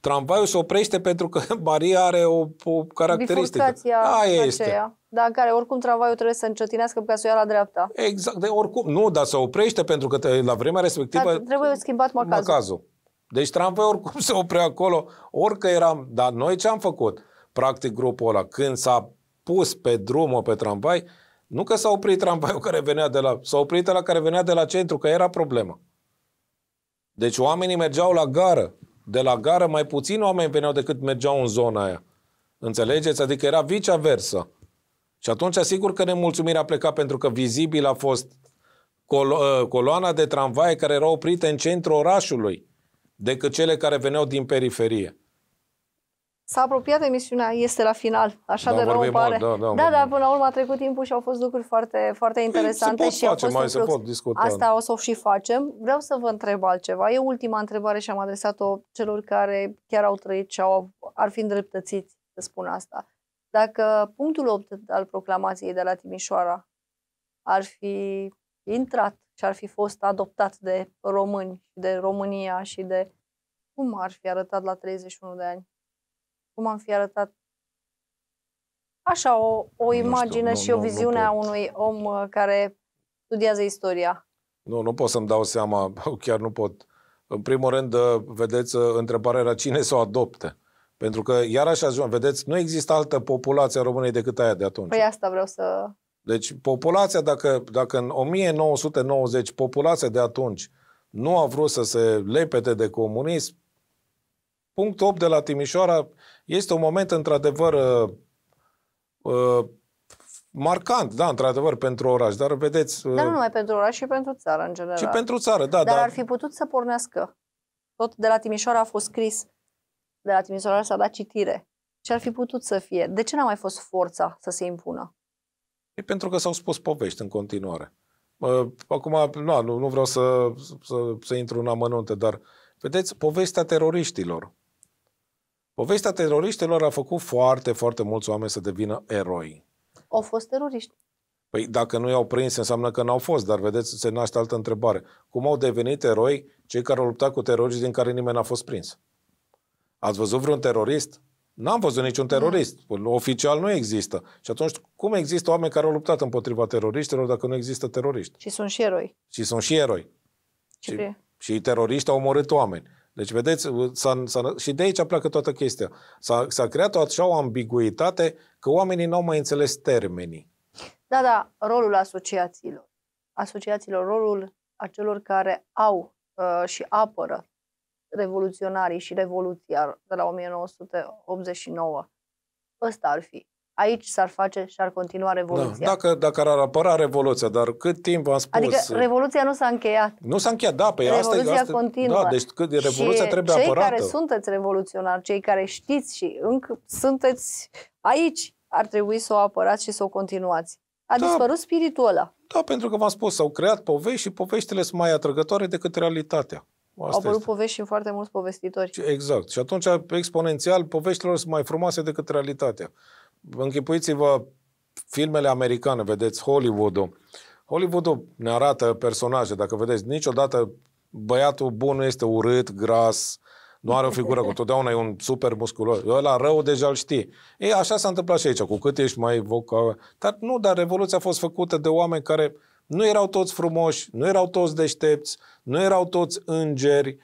Tramvaiul se oprește pentru că Maria are o, o caracteristică. Bifurcația da, Aia este. Aceea, da, în care oricum tramvaiul trebuie să încetinească ca să ia la dreapta. Exact, de oricum. Nu, dar se oprește pentru că te, la vremea respectivă... Dar trebuie schimbat macazul. macazul. Deci tramvaiul oricum se oprea acolo, orică eram... Dar noi ce am făcut? Practic grupul ăla, când s-a pus pe drumul pe tramvai, nu că s-a oprit tramvaiul care venea de la... S-a oprit la care venea de la centru, că era problemă. Deci oamenii mergeau la gară de la gară mai puțin oameni veneau decât mergeau în zona aia. Înțelegeți? Adică era viceversa. Și atunci, sigur că nemulțumirea a plecat pentru că vizibil a fost colo- ă, coloana de tramvaie care era oprită în centrul orașului decât cele care veneau din periferie. S-a apropiat emisiunea, este la final, așa da, de rău pare. Mult, da, da, da, dar până la urmă a trecut timpul și au fost lucruri foarte, foarte interesante. Se pot și face, mai se pot discuta. Asta o să o și facem. Vreau să vă întreb altceva. E ultima întrebare și am adresat-o celor care chiar au trăit și au, ar fi îndreptățiți să spun asta. Dacă punctul 8 al proclamației de la Timișoara ar fi intrat și ar fi fost adoptat de români, de România și de cum ar fi arătat la 31 de ani? cum am fi arătat așa o, o imagine nu știu, și nu, o viziune nu, a unui om uh, care studiază istoria? Nu, nu pot să-mi dau seama, chiar nu pot. În primul rând, uh, vedeți, uh, întrebarea era cine să o adopte. Pentru că, iarăși ajung, vedeți, nu există altă populație a României decât aia de atunci. Păi asta vreau să... Deci populația, dacă, dacă în 1990 populația de atunci nu a vrut să se lepete de comunism, Punctul 8 de la Timișoara este un moment într-adevăr uh, uh marcant, da, într-adevăr, pentru oraș, dar vedeți... Uh, dar nu numai pentru oraș, și pentru țară, în general. Și pentru țară, da. Dar, dar ar fi putut să pornească. Tot de la Timișoara a fost scris, de la Timișoara s-a dat citire. Ce ar fi putut să fie? De ce n-a mai fost forța să se impună? E pentru că s-au spus povești în continuare. Uh, acum, nu, nu vreau să, să, să intru în amănunte, dar vedeți, povestea teroriștilor Povestea teroriștilor a făcut foarte, foarte mulți oameni să devină eroi. Au fost teroriști. Păi dacă nu i-au prins, înseamnă că n-au fost, dar vedeți, se naște altă întrebare. Cum au devenit eroi cei care au luptat cu teroriști din care nimeni n-a fost prins? Ați văzut vreun terorist? N-am văzut niciun terorist. Păi, oficial nu există. Și atunci, cum există oameni care au luptat împotriva teroriștilor dacă nu există teroriști? Și sunt și eroi. Și sunt și eroi. Ce și, și teroriști au omorât oameni. Deci, vedeți, uh, s-a, s-a, și de aici pleacă toată chestia. S-a, s-a creat așa o ambiguitate că oamenii n-au mai înțeles termenii. Da, da, rolul asociațiilor. Asociațiilor, rolul acelor care au uh, și apără revoluționarii și revoluția de la 1989. Ăsta ar fi aici s-ar face și ar continua revoluția. Da, dacă, dacă ar apăra revoluția, dar cât timp am spus... Adică eh, revoluția nu s-a încheiat. Nu s-a încheiat, da, pe păi asta e... Revoluția continuă. Da, deci cât revoluția și trebuie cei apărată. cei care sunteți revoluționari, cei care știți și încă sunteți aici, ar trebui să o apărați și să o continuați. A da, dispărut spiritul ăla. Da, pentru că v-am spus, s-au creat povești și poveștile sunt mai atrăgătoare decât realitatea. Asta Au apărut povești și în foarte mulți povestitori. Exact. Și atunci, exponențial, poveștile sunt mai frumoase decât realitatea închipuiți-vă filmele americane, vedeți Hollywood-ul. Hollywood-ul ne arată personaje, dacă vedeți, niciodată băiatul bun nu este urât, gras, nu are o figură, cu totdeauna e un super musculos. Ăla rău deja îl știi. E, așa s-a întâmplat și aici, cu cât ești mai vocal. Dar nu, dar revoluția a fost făcută de oameni care nu erau toți frumoși, nu erau toți deștepți, nu erau toți îngeri,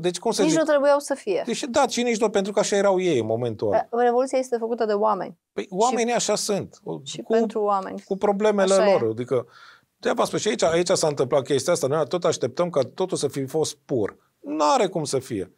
deci cum să nici zic? nu trebuiau să fie. Deci, da, și nici nu, pentru că așa erau ei în momentul ăla. Revoluția este făcută de oameni. Păi oamenii și, așa sunt. Și cu, pentru oameni. Cu problemele așa lor. E. Adică, de v spus, și aici, aici s-a întâmplat chestia asta. Noi tot așteptăm ca totul să fi fost pur. Nu are cum să fie.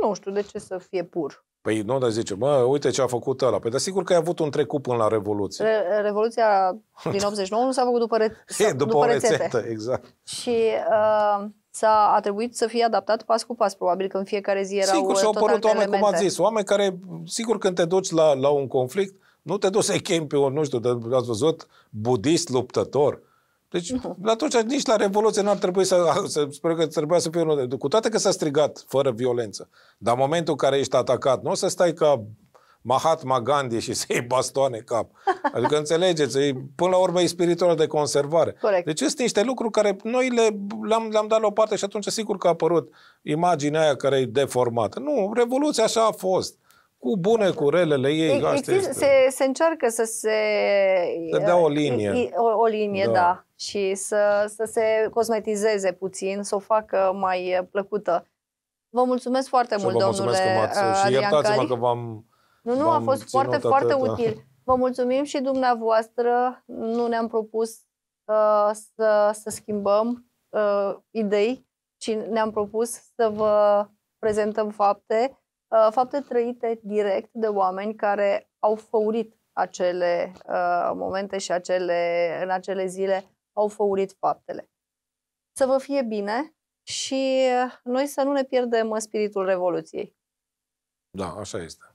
Nu știu de ce să fie pur. Păi nu, dar zice, mă, uite ce a făcut ăla. Păi, dar sigur că ai avut un trecut până la Revoluție. Re- Revoluția din 89 nu s-a făcut după, re- s-a, după, după o rețetă. Exact. Și uh, s-a, a trebuit să fie adaptat pas cu pas, probabil că în fiecare zi erau Sigur, ă, și-au apărut oameni, elemente. cum ați zis, oameni care, sigur când te duci la, la un conflict, nu te duci să-i chemi pe un, nu știu, de, ați văzut, budist luptător deci, nu. atunci nici la Revoluție n-ar trebui să, să sper că trebuia să fie unul de... Cu toate că s-a strigat fără violență, dar în momentul în care ești atacat, nu o să stai ca Mahatma Gandhi și să iei bastoane cap. Adică înțelegeți, e, până la urmă e spiritual de conservare. Corect. Deci sunt niște lucruri care noi le, le-am, le-am dat la o parte și atunci sigur că a apărut imaginea aia care e deformată. Nu, revoluția așa a fost. Cu bune, cu relele ei. E, asta există, este. Se, se încearcă să se... Să dea o linie. O, o linie, da. da. Și să, să se cosmetizeze puțin, să o facă mai plăcută. Vă mulțumesc foarte și mult, vă mulțumesc că m-ați, uh, Și iertați-mă că v-am Nu, nu, v-am a fost foarte, atâta. foarte util. Vă mulțumim și dumneavoastră. Nu ne-am propus uh, să, să schimbăm uh, idei, ci ne-am propus să vă prezentăm fapte Uh, fapte trăite direct de oameni care au făurit acele uh, momente și acele, în acele zile au făurit faptele. Să vă fie bine și uh, noi să nu ne pierdem spiritul Revoluției. Da, așa este.